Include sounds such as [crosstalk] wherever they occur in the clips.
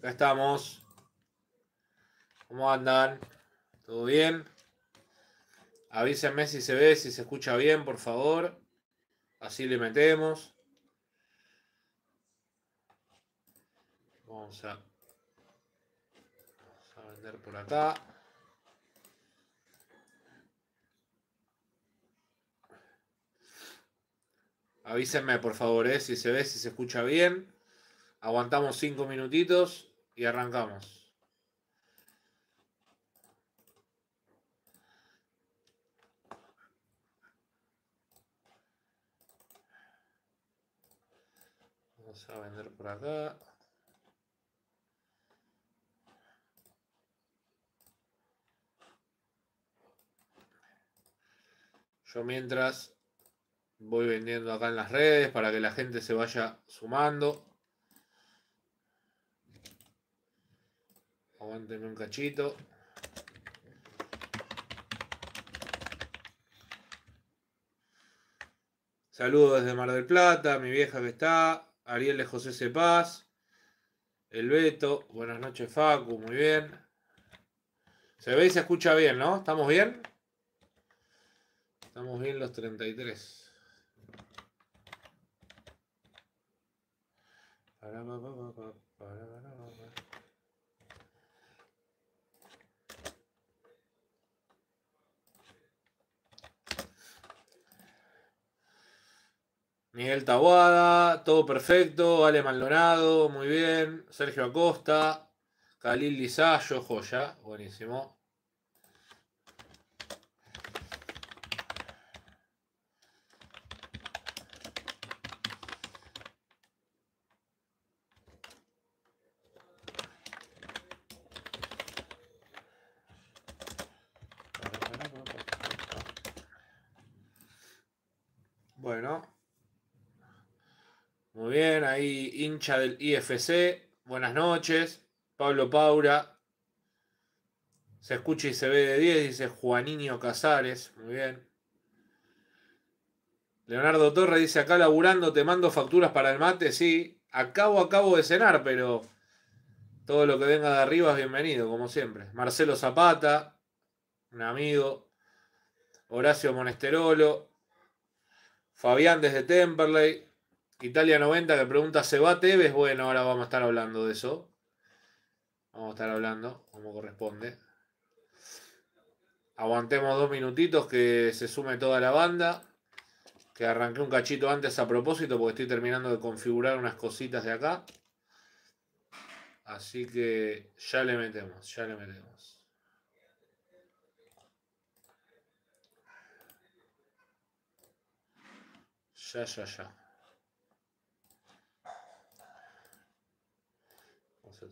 Ya estamos. ¿Cómo andan? ¿Todo bien? Avísenme si se ve, si se escucha bien, por favor. Así le metemos. Vamos a, vamos vender por acá. Avísenme, por favor, ¿eh? si se ve, si se escucha bien. Aguantamos cinco minutitos y arrancamos. Vamos a vender por acá. Yo mientras voy vendiendo acá en las redes para que la gente se vaya sumando. Aguantenme un cachito. Saludos desde Mar del Plata, mi vieja que está, Ariel de José Cepaz, el Beto, buenas noches Facu, muy bien. Se ve y se escucha bien, ¿no? ¿Estamos bien? Estamos bien los 33. Para, para, para, Miguel Tabuada, todo perfecto. Ale Maldonado, muy bien. Sergio Acosta, Khalil Lizayo, joya, buenísimo. hincha del IFC, buenas noches. Pablo Paura, se escucha y se ve de 10, dice Juaninho Casares, muy bien. Leonardo Torre dice, acá laburando, te mando facturas para el mate, sí. Acabo, acabo de cenar, pero todo lo que venga de arriba es bienvenido, como siempre. Marcelo Zapata, un amigo. Horacio Monesterolo. Fabián desde Temperley. Italia 90 que pregunta, ¿se va ves. Bueno, ahora vamos a estar hablando de eso. Vamos a estar hablando como corresponde. Aguantemos dos minutitos que se sume toda la banda. Que arranqué un cachito antes a propósito porque estoy terminando de configurar unas cositas de acá. Así que ya le metemos, ya le metemos. Ya, ya, ya.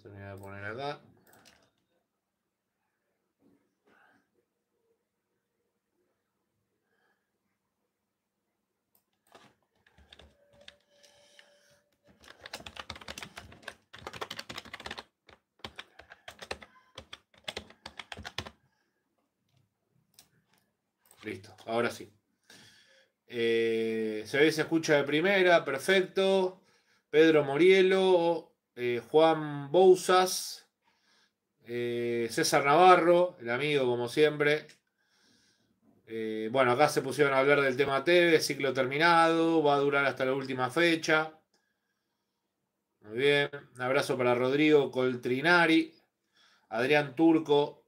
Tenía poner acá. Listo, ahora sí. Eh, se ve, se escucha de primera, perfecto. Pedro Morielo, eh, Juan Bouzas, eh, César Navarro, el amigo como siempre. Eh, bueno, acá se pusieron a hablar del tema TV, ciclo terminado, va a durar hasta la última fecha. Muy bien, un abrazo para Rodrigo Coltrinari, Adrián Turco.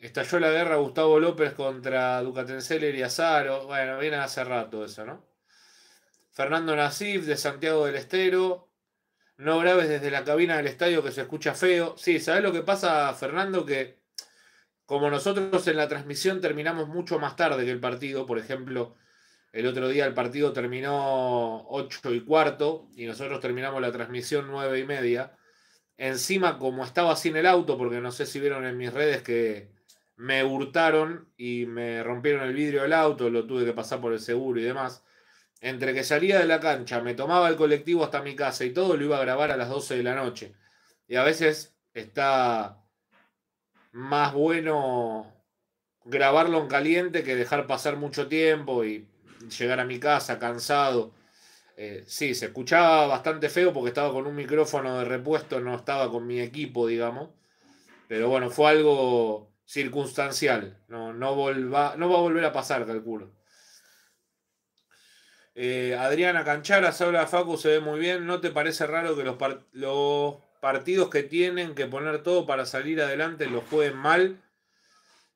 estalló la guerra Gustavo López contra Ducatenseller y Azaro. Bueno, viene hace rato eso, ¿no? Fernando Nasif de Santiago del Estero. No grabes desde la cabina del estadio que se escucha feo. Sí, ¿sabes lo que pasa, Fernando? Que como nosotros en la transmisión terminamos mucho más tarde que el partido, por ejemplo, el otro día el partido terminó 8 y cuarto y nosotros terminamos la transmisión 9 y media. Encima, como estaba sin el auto, porque no sé si vieron en mis redes que me hurtaron y me rompieron el vidrio del auto, lo tuve que pasar por el seguro y demás entre que salía de la cancha, me tomaba el colectivo hasta mi casa y todo, lo iba a grabar a las 12 de la noche. Y a veces está más bueno grabarlo en caliente que dejar pasar mucho tiempo y llegar a mi casa cansado. Eh, sí, se escuchaba bastante feo porque estaba con un micrófono de repuesto, no estaba con mi equipo, digamos. Pero bueno, fue algo circunstancial. No, no, no va a volver a pasar, calculo. Eh, Adriana Cancharas habla Facu, se ve muy bien. ¿No te parece raro que los, los partidos que tienen que poner todo para salir adelante los jueguen mal?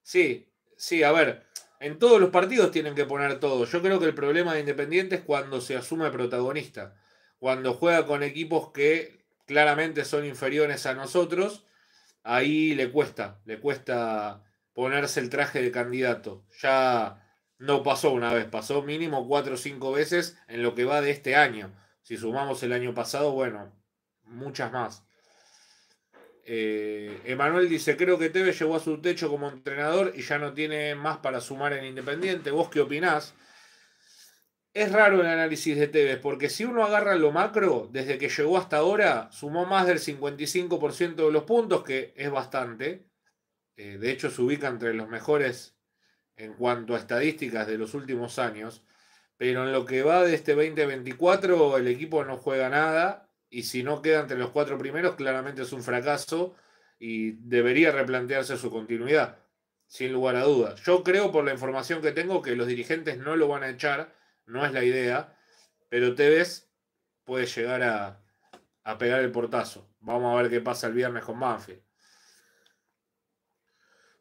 Sí, sí, a ver, en todos los partidos tienen que poner todo. Yo creo que el problema de Independiente es cuando se asume protagonista, cuando juega con equipos que claramente son inferiores a nosotros, ahí le cuesta, le cuesta ponerse el traje de candidato. Ya no pasó una vez, pasó mínimo cuatro o cinco veces en lo que va de este año. Si sumamos el año pasado, bueno, muchas más. Eh, Emanuel dice, creo que Tevez llegó a su techo como entrenador y ya no tiene más para sumar en Independiente. ¿Vos qué opinás? Es raro el análisis de Tevez, porque si uno agarra lo macro, desde que llegó hasta ahora, sumó más del 55% de los puntos, que es bastante. Eh, de hecho, se ubica entre los mejores en cuanto a estadísticas de los últimos años, pero en lo que va de este 2024 el equipo no juega nada y si no queda entre los cuatro primeros claramente es un fracaso y debería replantearse su continuidad, sin lugar a dudas. Yo creo por la información que tengo que los dirigentes no lo van a echar, no es la idea, pero Tevez puede llegar a, a pegar el portazo. Vamos a ver qué pasa el viernes con Manfred.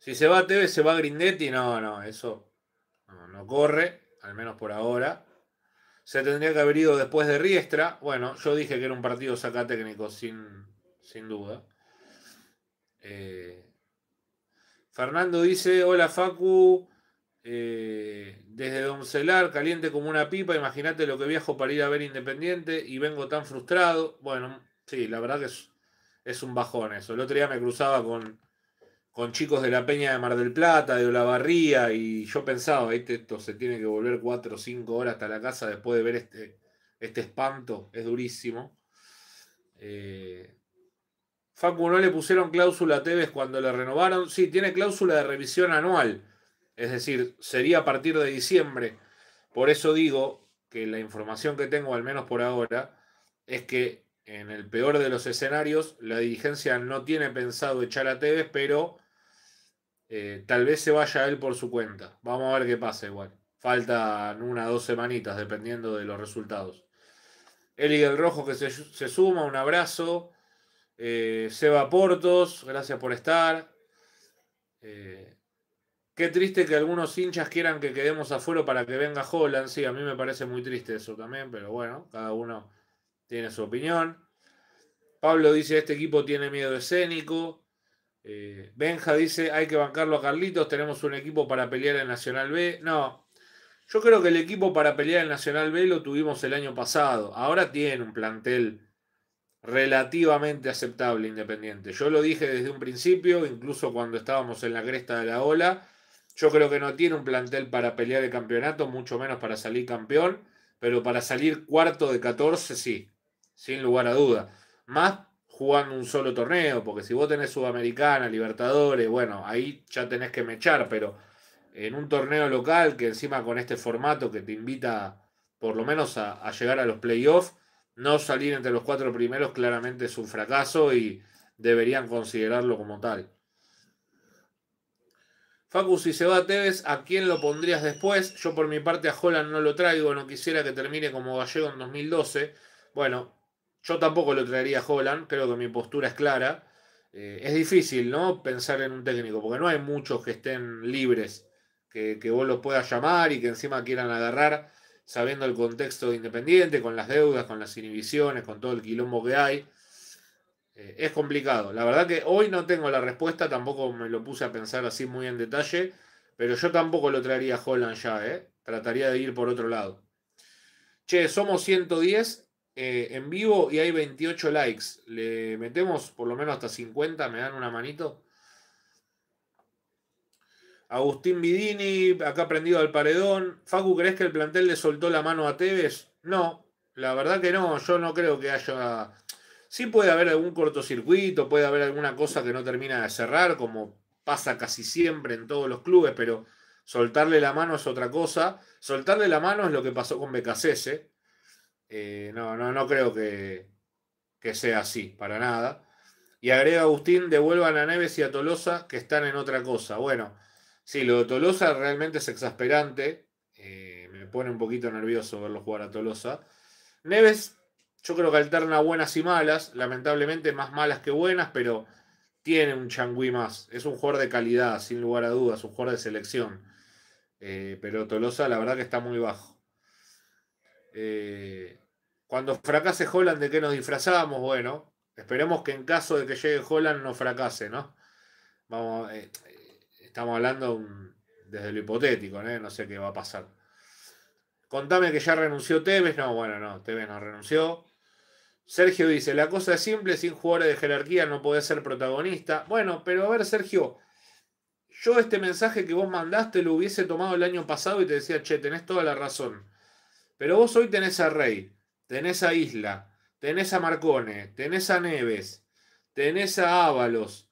Si se va a Tevez, se va a Grindetti. No, no, eso no, corre, al menos por ahora. Se tendría que haber ido después de Riestra. Bueno, yo dije que era un partido sacatécnico, sin, sin duda. Eh, Fernando dice: Hola Facu, eh, desde Doncelar, caliente como una pipa. Imagínate lo que viajo para ir a ver Independiente y vengo tan frustrado. Bueno, sí, la verdad que es, es un bajón eso. El otro día me cruzaba con con chicos de la Peña de Mar del Plata, de Olavarría, y yo pensaba, este, esto se tiene que volver cuatro o cinco horas hasta la casa después de ver este, este espanto, es durísimo. Eh, Facu, ¿no le pusieron cláusula a Tevez cuando la renovaron? Sí, tiene cláusula de revisión anual, es decir, sería a partir de diciembre. Por eso digo que la información que tengo, al menos por ahora, es que en el peor de los escenarios, la dirigencia no tiene pensado echar a Tevez, pero eh, tal vez se vaya él por su cuenta. Vamos a ver qué pasa igual. Faltan o dos semanitas, dependiendo de los resultados. Eli del Rojo que se, suma, un abrazo. Eh, Seba Portos, gracias por estar. Eh, qué triste que algunos hinchas quieran que quedemos afuera para que venga Holland. Sí, a mí me parece muy triste eso también, pero bueno, cada uno tiene su opinión. Pablo dice, este equipo tiene miedo escénico. Eh, Benja dice, hay que bancarlo a Carlitos, tenemos un equipo para pelear en Nacional B. No, yo creo que el equipo para pelear en Nacional B lo tuvimos el año pasado. Ahora tiene un plantel relativamente aceptable Independiente. Yo lo dije desde un principio, incluso cuando estábamos en la cresta de la ola. Yo creo que no tiene un plantel para pelear el campeonato, mucho menos para salir campeón, pero para salir cuarto de 14 sí sin lugar a duda. Más jugando un solo torneo, porque si vos tenés Sudamericana, Libertadores, bueno, ahí ya tenés que mechar, pero en un torneo local que encima con este formato que te invita por lo menos a, llegar a los playoffs, no salir entre los cuatro primeros claramente es un fracaso y deberían considerarlo como tal. Facu, si se va a Tevez, ¿a quién lo pondrías después? Yo por mi parte a Holland no lo traigo, no quisiera que termine como Gallego en 2012. Bueno, yo tampoco lo traería a Holland, creo que mi postura es clara. Eh, es difícil, ¿no? Pensar en un técnico, porque no hay muchos que estén libres, que, vos los puedas llamar y que encima quieran agarrar, sabiendo el contexto de Independiente, con las deudas, con las inhibiciones, con todo el quilombo que hay. Eh, es complicado. La verdad que hoy no tengo la respuesta, tampoco me lo puse a pensar así muy en detalle, pero yo tampoco lo traería a Holland ya, ¿eh? Trataría de ir por otro lado. Che, somos 110 eh, en vivo y hay 28 likes. ¿Le metemos por lo menos hasta 50? ¿Me dan una manito? Agustín Vidini, acá prendido al paredón. Facu, ¿crees que el plantel le soltó la mano a Tevez? No, la verdad que no. Yo no creo que haya. Sí puede haber algún cortocircuito, puede haber alguna cosa que no termina de cerrar, como pasa casi siempre en todos los clubes, pero soltarle la mano es otra cosa. Soltarle la mano es lo que pasó con Becasese eh, no, no, no creo que, sea así, para nada. Y agrega Agustín, devuelvan a Neves y a Tolosa que están en otra cosa. Bueno, sí, lo de Tolosa realmente es exasperante. Eh, me pone un poquito nervioso verlo jugar a Tolosa. Neves, yo creo que alterna buenas y malas. Lamentablemente más malas que buenas, pero tiene un changüí más. Es un jugador de calidad, sin lugar a dudas, un jugador de selección. Eh, pero Tolosa, la verdad que está muy bajo. Cuando fracase Holland, ¿de qué nos disfrazamos? Bueno, esperemos que en caso de que llegue Holland no fracase, ¿no? Vamos, eh, eh, estamos hablando desde lo hipotético, ¿no? ¿eh? no sé qué va a pasar. Contame que ya renunció Tevez. No, bueno, no, Tevez no renunció. Sergio dice, la cosa es simple, sin jugadores de jerarquía no podés ser protagonista. Bueno, pero a ver, Sergio, yo este mensaje que vos mandaste lo hubiese tomado el año pasado y te decía, che, tenés toda la razón. Pero vos hoy tenés a Rey, tenés a Isla, tenés a Marcone, tenés a Neves, tenés a Ábalos,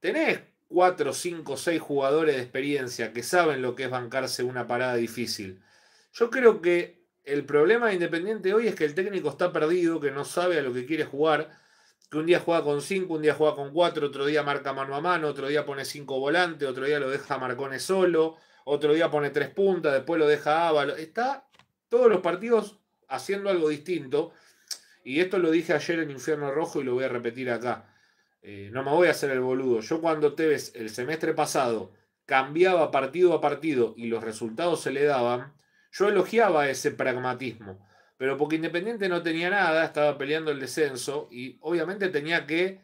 tenés 4, 5, 6 jugadores de experiencia que saben lo que es bancarse una parada difícil. Yo creo que el problema de Independiente hoy es que el técnico está perdido, que no sabe a lo que quiere jugar, que un día juega con 5, un día juega con 4, otro día marca mano a mano, otro día pone cinco volantes, otro día lo deja Marcone solo, otro día pone tres puntas, después lo deja Ábalos. Está todos los partidos haciendo algo distinto. Y esto lo dije ayer en Infierno Rojo y lo voy a repetir acá. Eh, no me voy a hacer el boludo. Yo cuando ves el semestre pasado cambiaba partido a partido y los resultados se le daban, yo elogiaba ese pragmatismo. Pero porque Independiente no tenía nada, estaba peleando el descenso y obviamente tenía que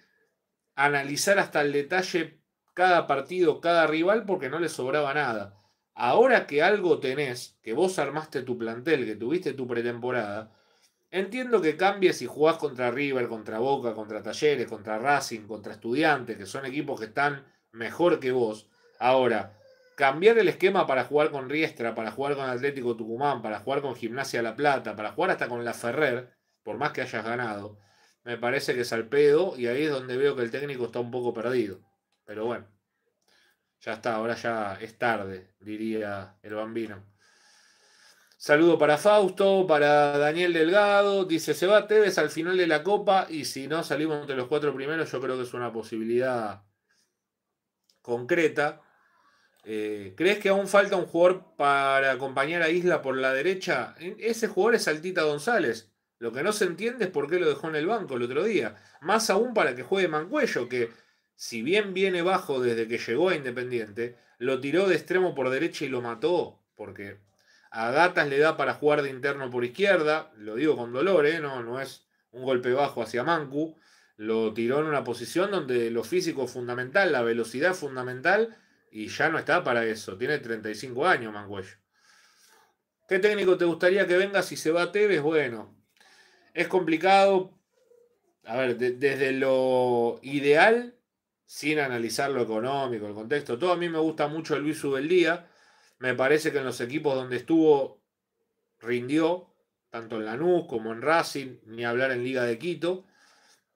analizar hasta el detalle cada partido, cada rival, porque no le sobraba nada ahora que algo tenés, que vos armaste tu plantel, que tuviste tu pretemporada, entiendo que cambies y jugás contra River, contra Boca, contra Talleres, contra Racing, contra Estudiantes, que son equipos que están mejor que vos. Ahora, cambiar el esquema para jugar con Riestra, para jugar con Atlético Tucumán, para jugar con Gimnasia La Plata, para jugar hasta con La Ferrer, por más que hayas ganado, me parece que es al pedo y ahí es donde veo que el técnico está un poco perdido. Pero bueno. Ya está, ahora ya es tarde, diría el bambino. Saludo para Fausto, para Daniel Delgado. Dice, se va Tevez al final de la Copa y si no salimos entre los cuatro primeros, yo creo que es una posibilidad concreta. Eh, ¿Crees que aún falta un jugador para acompañar a Isla por la derecha? Ese jugador es Saltita González. Lo que no se entiende es por qué lo dejó en el banco el otro día. Más aún para que juegue Mancuello, que si bien viene bajo desde que llegó a Independiente, lo tiró de extremo por derecha y lo mató, porque a Gatas le da para jugar de interno por izquierda, lo digo con dolor, ¿eh? no, no es un golpe bajo hacia Mancu, lo tiró en una posición donde lo físico es fundamental, la velocidad es fundamental, y ya no está para eso, tiene 35 años Mancuello. ¿Qué técnico te gustaría que venga si se va a Tevez? Bueno, es complicado. A ver, desde lo ideal sin analizar lo económico, el contexto, todo a mí me gusta mucho Luis Ubeldía. Me parece que en los equipos donde estuvo rindió, tanto en Lanús como en Racing, ni hablar en Liga de Quito.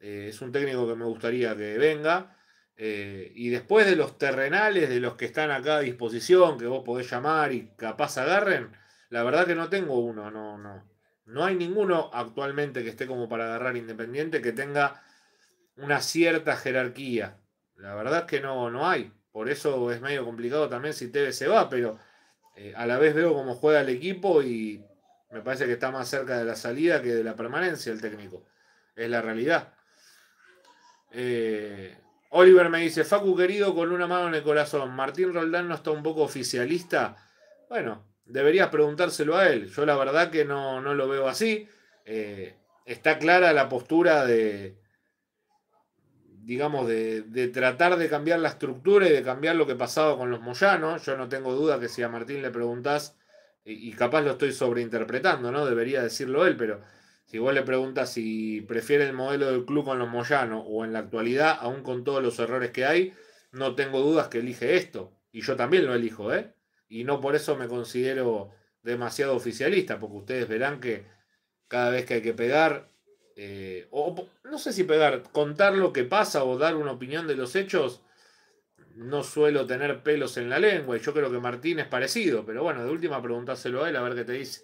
Eh, es un técnico que me gustaría que venga. Eh, y después de los terrenales, de los que están acá a disposición, que vos podés llamar y capaz agarren, la verdad que no tengo uno, no, no. No hay ninguno actualmente que esté como para agarrar independiente que tenga una cierta jerarquía. La verdad es que no, no hay. Por eso es medio complicado también si Tevez se va, pero eh, a la vez veo cómo juega el equipo y me parece que está más cerca de la salida que de la permanencia el técnico. Es la realidad. Eh, Oliver me dice, Facu querido, con una mano en el corazón, Martín Roldán no está un poco oficialista. Bueno, deberías preguntárselo a él. Yo la verdad que no, lo veo así. Eh, está clara la postura de, digamos, de, tratar de cambiar la estructura y de cambiar lo que pasaba con los Moyanos. Yo no tengo duda que si a Martín le preguntás, y, capaz lo estoy sobreinterpretando, ¿no? Debería decirlo él, pero si vos le preguntas si prefiere el modelo del club con los Moyano o en la actualidad, aún con todos los errores que hay, no tengo dudas que elige esto. Y yo también lo elijo, ¿eh? Y no por eso me considero demasiado oficialista, porque ustedes verán que cada vez que hay que pegar, eh, o no sé si pegar, contar lo que pasa o dar una opinión de los hechos, no suelo tener pelos en la lengua y yo creo que Martín es parecido, pero bueno, de última preguntárselo a él a ver qué te dice.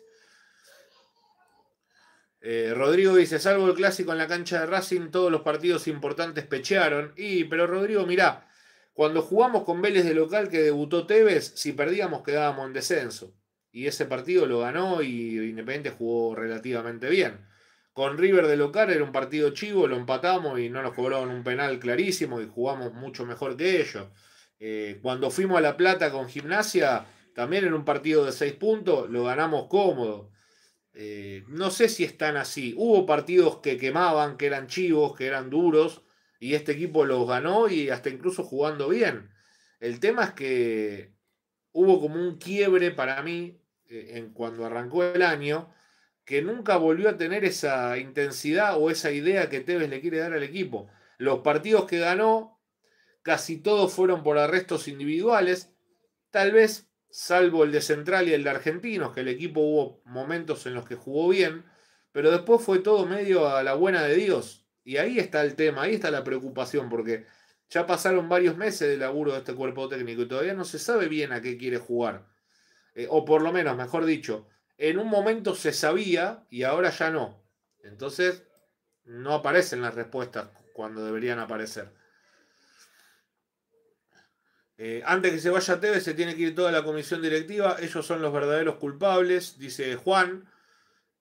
Eh, Rodrigo dice, salvo el clásico en la cancha de Racing, todos los partidos importantes pechearon. Y, pero Rodrigo, mirá, cuando jugamos con Vélez de local que debutó Tevez, si perdíamos quedábamos en descenso. Y ese partido lo ganó y Independiente jugó relativamente bien. Con River de local era un partido chivo, lo empatamos y no nos cobraron un penal clarísimo y jugamos mucho mejor que ellos. Eh, cuando fuimos a La Plata con Gimnasia, también en un partido de 6 puntos, lo ganamos cómodo. Eh, no sé si están así. Hubo partidos que quemaban, que eran chivos, que eran duros, y este equipo los ganó y hasta incluso jugando bien. El tema es que hubo como un quiebre para mí eh, en cuando arrancó el año que nunca volvió a tener esa intensidad o esa idea que Tevez le quiere dar al equipo. Los partidos que ganó, casi todos fueron por arrestos individuales, tal vez salvo el de Central y el de Argentinos, que el equipo hubo momentos en los que jugó bien, pero después fue todo medio a la buena de Dios. Y ahí está el tema, ahí está la preocupación, porque ya pasaron varios meses de laburo de este cuerpo técnico y todavía no se sabe bien a qué quiere jugar. Eh, o por lo menos, mejor dicho, en un momento se sabía y ahora ya no. Entonces, no aparecen las respuestas cuando deberían aparecer. Eh, antes que se vaya Tevez se tiene que ir toda la comisión directiva. Ellos son los verdaderos culpables, dice Juan.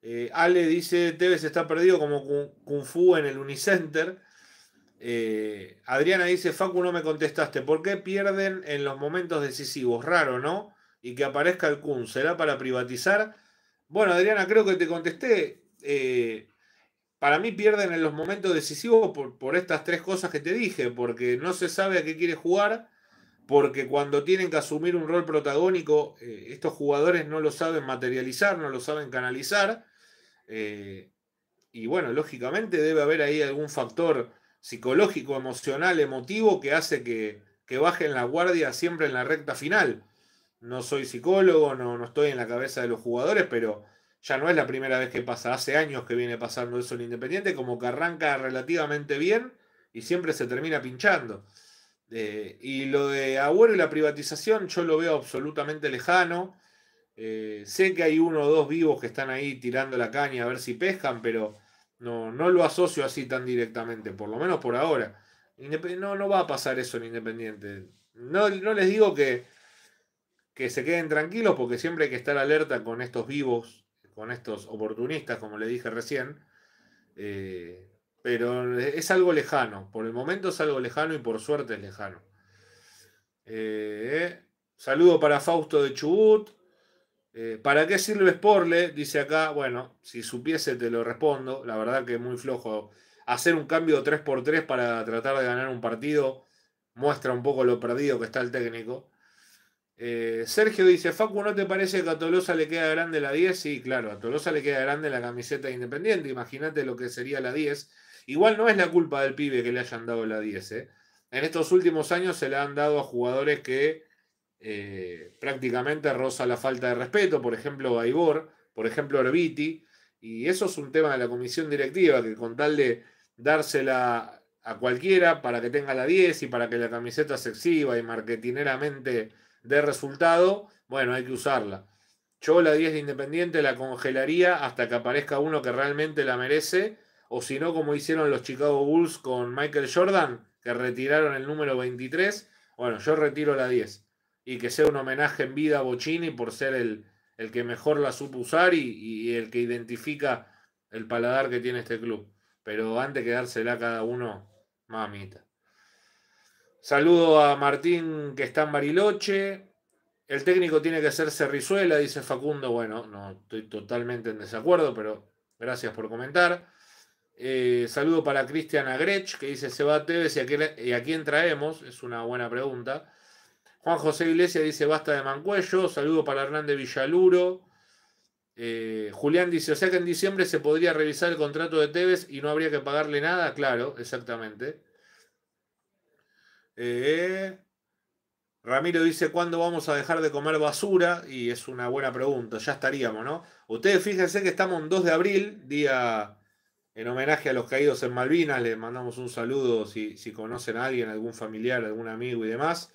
Eh, Ale dice, Tevez está perdido como Kung Fu en el Unicenter. Eh, Adriana dice, Facu, no me contestaste. ¿Por qué pierden en los momentos decisivos? Raro, ¿no? Y que aparezca el Kun. ¿Será para privatizar? Bueno, Adriana, creo que te contesté. Eh, para mí pierden en los momentos decisivos por, estas tres cosas que te dije, porque no se sabe a qué quiere jugar, porque cuando tienen que asumir un rol protagónico, eh, estos jugadores no lo saben materializar, no lo saben canalizar. Eh, y bueno, lógicamente debe haber ahí algún factor psicológico, emocional, emotivo que hace que, que bajen la guardia siempre en la recta final no soy psicólogo, no, estoy en la cabeza de los jugadores, pero ya no es la primera vez que pasa, hace años que viene pasando eso en Independiente, como que arranca relativamente bien y siempre se termina pinchando. Eh, y lo de Agüero y la privatización yo lo veo absolutamente lejano. Eh, sé que hay uno o dos vivos que están ahí tirando la caña a ver si pescan, pero no, no lo asocio así tan directamente, por lo menos por ahora. no, no va a pasar eso en Independiente. No, no les digo que, que se queden tranquilos porque siempre hay que estar alerta con estos vivos, con estos oportunistas, como le dije recién. Eh, pero es algo lejano, por el momento es algo lejano y por suerte es lejano. Eh, saludo para Fausto de Chubut. Eh, ¿Para qué sirve Sportle Dice acá, bueno, si supiese te lo respondo, la verdad que es muy flojo. Hacer un cambio 3x3 para tratar de ganar un partido muestra un poco lo perdido que está el técnico. Eh, Sergio dice, Facu, ¿no te parece que a Tolosa le queda grande la 10? Sí, claro, a Tolosa le queda grande la camiseta Independiente, imagínate lo que sería la 10. Igual no es la culpa del pibe que le hayan dado la 10. ¿eh? En estos últimos años se le han dado a jugadores que eh, prácticamente roza la falta de respeto, por ejemplo Gaibor, por ejemplo Herbiti, y eso es un tema de la comisión directiva, que con tal de dársela a cualquiera para que tenga la 10 y para que la camiseta se exhiba y marketineramente de resultado, bueno, hay que usarla. Yo la 10 de Independiente la congelaría hasta que aparezca uno que realmente la merece, o si no, como hicieron los Chicago Bulls con Michael Jordan, que retiraron el número 23, bueno, yo retiro la 10. Y que sea un homenaje en vida a Bocini por ser el, el que mejor la supo usar y, y, el que identifica el paladar que tiene este club. Pero antes que dársela a cada uno, mamita. Saludo a Martín que está en Bariloche. El técnico tiene que ser Cerrizuela, dice Facundo. Bueno, no estoy totalmente en desacuerdo, pero gracias por comentar. Eh, saludo para Cristiana Grech, que dice: Se va a Tevez y a, quién, traemos. Es una buena pregunta. Juan José Iglesias dice: Basta de Mancuello. Saludo para Hernández Villaluro. Eh, Julián dice: O sea que en diciembre se podría revisar el contrato de Tevez y no habría que pagarle nada. Claro, exactamente. Eh, Ramiro dice, ¿cuándo vamos a dejar de comer basura? Y es una buena pregunta, ya estaríamos, ¿no? Ustedes fíjense que estamos en 2 de abril, día en homenaje a los caídos en Malvinas, les mandamos un saludo si, conocen a alguien, algún familiar, algún amigo y demás.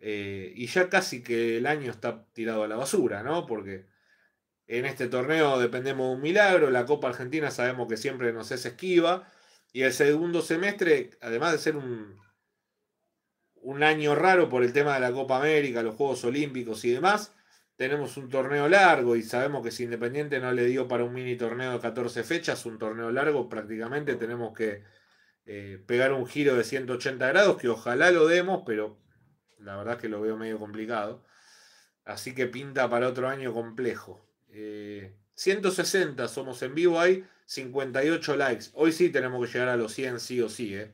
Eh, y ya casi que el año está tirado a la basura, ¿no? Porque en este torneo dependemos de un milagro, la Copa Argentina sabemos que siempre nos es esquiva, y el segundo semestre, además de ser un, un año raro por el tema de la Copa América, los Juegos Olímpicos y demás. Tenemos un torneo largo y sabemos que si Independiente no le dio para un mini torneo de 14 fechas, un torneo largo prácticamente tenemos que eh, pegar un giro de 180 grados, que ojalá lo demos, pero la verdad es que lo veo medio complicado. Así que pinta para otro año complejo. 160 eh, somos en vivo, ahí, 58 likes. Hoy sí tenemos que llegar a los 100, sí o sí. Eh.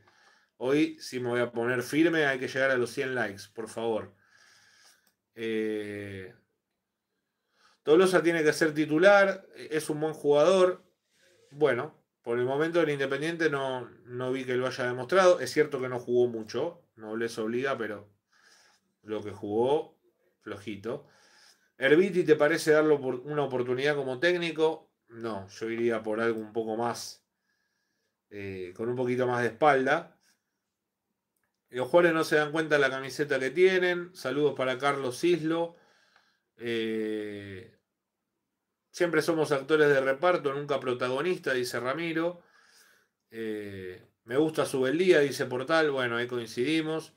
Hoy sí me voy a poner firme, hay que llegar a los 100 likes, por favor. Eh, Tolosa tiene que ser titular, eh, es un buen jugador. Bueno, por el momento el Independiente no, no vi que lo haya demostrado. Es cierto que no jugó mucho, no les obliga, pero lo que jugó, flojito. Herbiti, ¿te parece darle una oportunidad como técnico? No, yo iría por algo un poco más, eh, con un poquito más de espalda. Los no se dan cuenta de la camiseta que tienen. Saludos para Carlos Islo. Eh, siempre somos actores de reparto, nunca protagonistas, dice Ramiro. Eh, me gusta su día, dice Portal. Bueno, ahí coincidimos.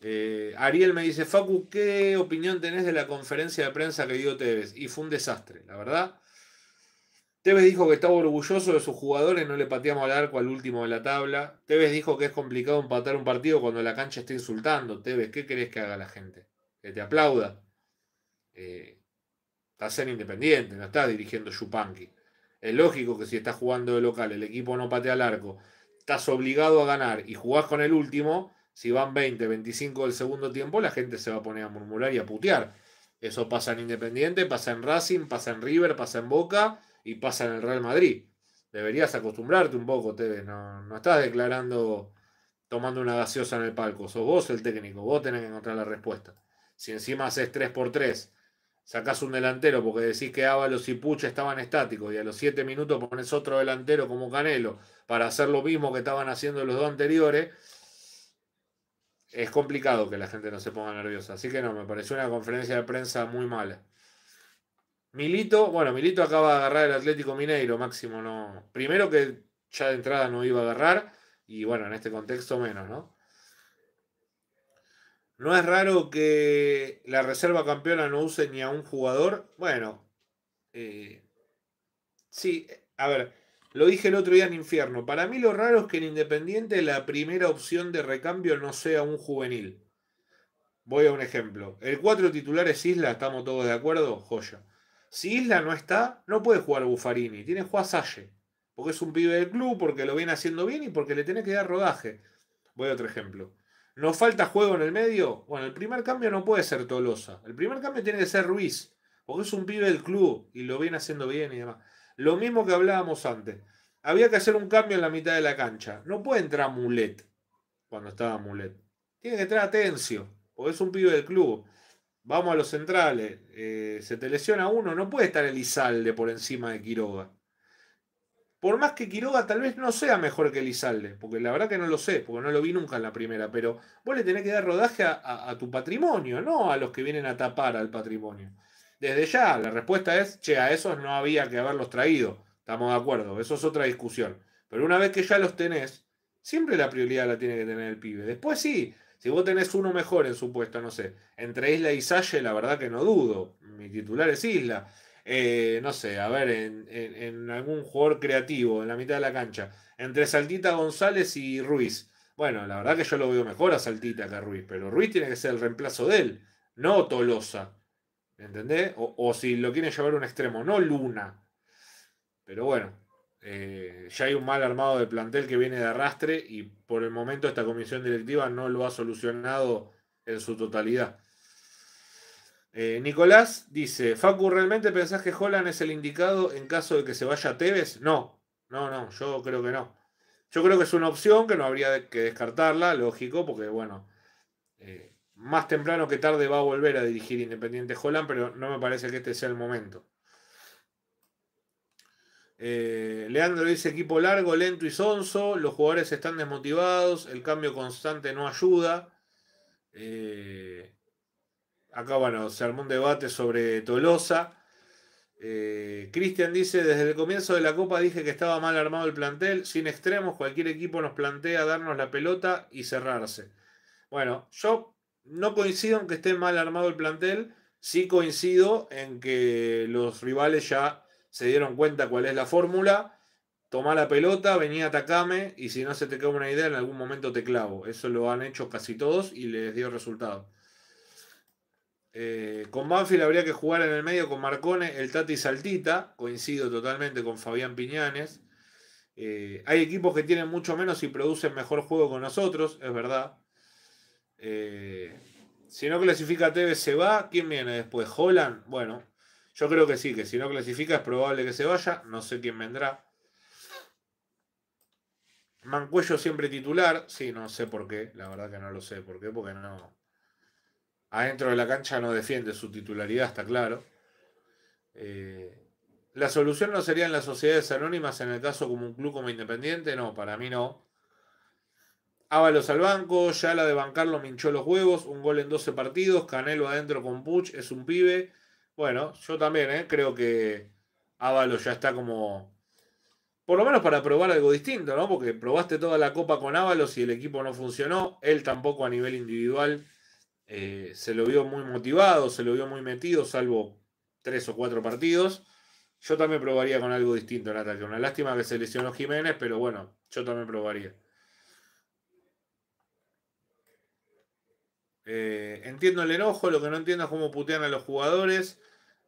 Eh, Ariel me dice, Facu, ¿qué opinión tenés de la conferencia de prensa que dio Tevez? Y fue un desastre, la verdad. Tevez dijo que estaba orgulloso de sus jugadores, no le pateamos al arco al último de la tabla. Tevez dijo que es complicado empatar un partido cuando la cancha está insultando. Tevez, ¿qué querés que haga la gente? Que te aplauda. Eh, estás en independiente, no estás dirigiendo Chupanqui. Es lógico que si estás jugando de local, el equipo no patea al arco, estás obligado a ganar y jugás con el último, si van 20, 25 del segundo tiempo, la gente se va a poner a murmurar y a putear. Eso pasa en Independiente, pasa en Racing, pasa en River, pasa en Boca y pasa en el Real Madrid. Deberías acostumbrarte un poco, Tevez. No, estás declarando tomando una gaseosa en el palco. Sos vos el técnico, vos tenés que encontrar la respuesta. Si encima haces 3x3, sacás un delantero porque decís que Ábalos y Pucha estaban estáticos y a los 7 minutos pones otro delantero como Canelo para hacer lo mismo que estaban haciendo los dos anteriores, es complicado que la gente no se ponga nerviosa. Así que no, me pareció una conferencia de prensa muy mala. Milito, bueno, Milito acaba de agarrar el Atlético Mineiro, Máximo no. Primero que ya de entrada no iba a agarrar, y bueno, en este contexto menos, ¿no? No es raro que la reserva campeona no use ni a un jugador. Bueno, eh, sí, a ver, lo dije el otro día en Infierno. Para mí lo raro es que en Independiente la primera opción de recambio no sea un juvenil. Voy a un ejemplo. El cuatro titular es Isla, estamos todos de acuerdo, joya. Si Isla no está, no puede jugar Buffarini, tiene que jugar Porque es un pibe del club, porque lo viene haciendo bien y porque le tiene que dar rodaje. Voy a otro ejemplo. ¿Nos falta juego en el medio? Bueno, el primer cambio no puede ser Tolosa. El primer cambio tiene que ser Ruiz, porque es un pibe del club y lo viene haciendo bien y demás. Lo mismo que hablábamos antes. Había que hacer un cambio en la mitad de la cancha. No puede entrar Mulet cuando estaba Mulet. Tiene que entrar Atencio, porque es un pibe del club. Vamos a los centrales. Eh, se te lesiona uno, no puede estar el Elizalde por encima de Quiroga. Por más que Quiroga tal vez no sea mejor que Elizalde, porque la verdad que no lo sé, porque no lo vi nunca en la primera, pero vos le tenés que dar rodaje a, a tu patrimonio, no a los que vienen a tapar al patrimonio. Desde ya, la respuesta es, che, a esos no había que haberlos traído. Estamos de acuerdo, eso es otra discusión. Pero una vez que ya los tenés, siempre la prioridad la tiene que tener el pibe. Después sí, si vos tenés uno mejor en su puesto, no sé, entre Isla y Salle, la verdad que no dudo. Mi titular es Isla. Eh, no sé, a ver, en, en, algún jugador creativo, en la mitad de la cancha, entre Saltita González y Ruiz. Bueno, la verdad que yo lo veo mejor a Saltita que a Ruiz, pero Ruiz tiene que ser el reemplazo de él, no Tolosa. ¿Entendés? O, o si lo quieren llevar a un extremo, no Luna. Pero bueno, eh, ya hay un mal armado de plantel que viene de arrastre y por el momento esta comisión directiva no lo ha solucionado en su totalidad. Eh, Nicolás dice, Facu, ¿realmente pensás que Holland es el indicado en caso de que se vaya a Tevez? No, no, no, yo creo que no. Yo creo que es una opción que no habría que descartarla, lógico, porque bueno, eh, más temprano que tarde va a volver a dirigir Independiente Holland, pero no me parece que este sea el momento. Eh, Leandro dice equipo largo, lento y sonso, los jugadores están desmotivados, el cambio constante no ayuda. Eh, acá, bueno, se armó un debate sobre Tolosa. Eh, Cristian dice, desde el comienzo de la Copa dije que estaba mal armado el plantel, sin extremos, cualquier equipo nos plantea darnos la pelota y cerrarse. Bueno, yo no coincido en que esté mal armado el plantel, sí coincido en que los rivales ya se dieron cuenta cuál es la fórmula, tomá la pelota, vení, atacame y si no se te queda una idea, en algún momento te clavo. Eso lo han hecho casi todos y les dio resultado. Eh, con Banfield habría que jugar en el medio con Marcone, el Tati Saltita, coincido totalmente con Fabián Piñanes. Eh, hay equipos que tienen mucho menos y producen mejor juego con nosotros, es verdad. Eh, si no clasifica TV se va, ¿quién viene después? Holland, bueno, yo creo que sí, que si no clasifica es probable que se vaya. No sé quién vendrá. Mancuello siempre titular. Sí, no sé por qué. La verdad que no lo sé por qué, porque no. Adentro de la cancha no defiende su titularidad, está claro. Eh, la solución no sería en las sociedades anónimas en el caso como un club como independiente. No, para mí no. Ábalos al banco, ya la de bancarlo minchó los huevos, un gol en 12 partidos, Canelo adentro con Puch, es un pibe. Bueno, yo también ¿eh? creo que Ábalos ya está como. Por lo menos para probar algo distinto, ¿no? Porque probaste toda la copa con Ábalos y el equipo no funcionó. Él tampoco a nivel individual eh, se lo vio muy motivado, se lo vio muy metido, salvo tres o cuatro partidos. Yo también probaría con algo distinto en Una lástima que se lesionó Jiménez, pero bueno, yo también probaría. Eh, entiendo el enojo, lo que no entiendo es cómo putean a los jugadores.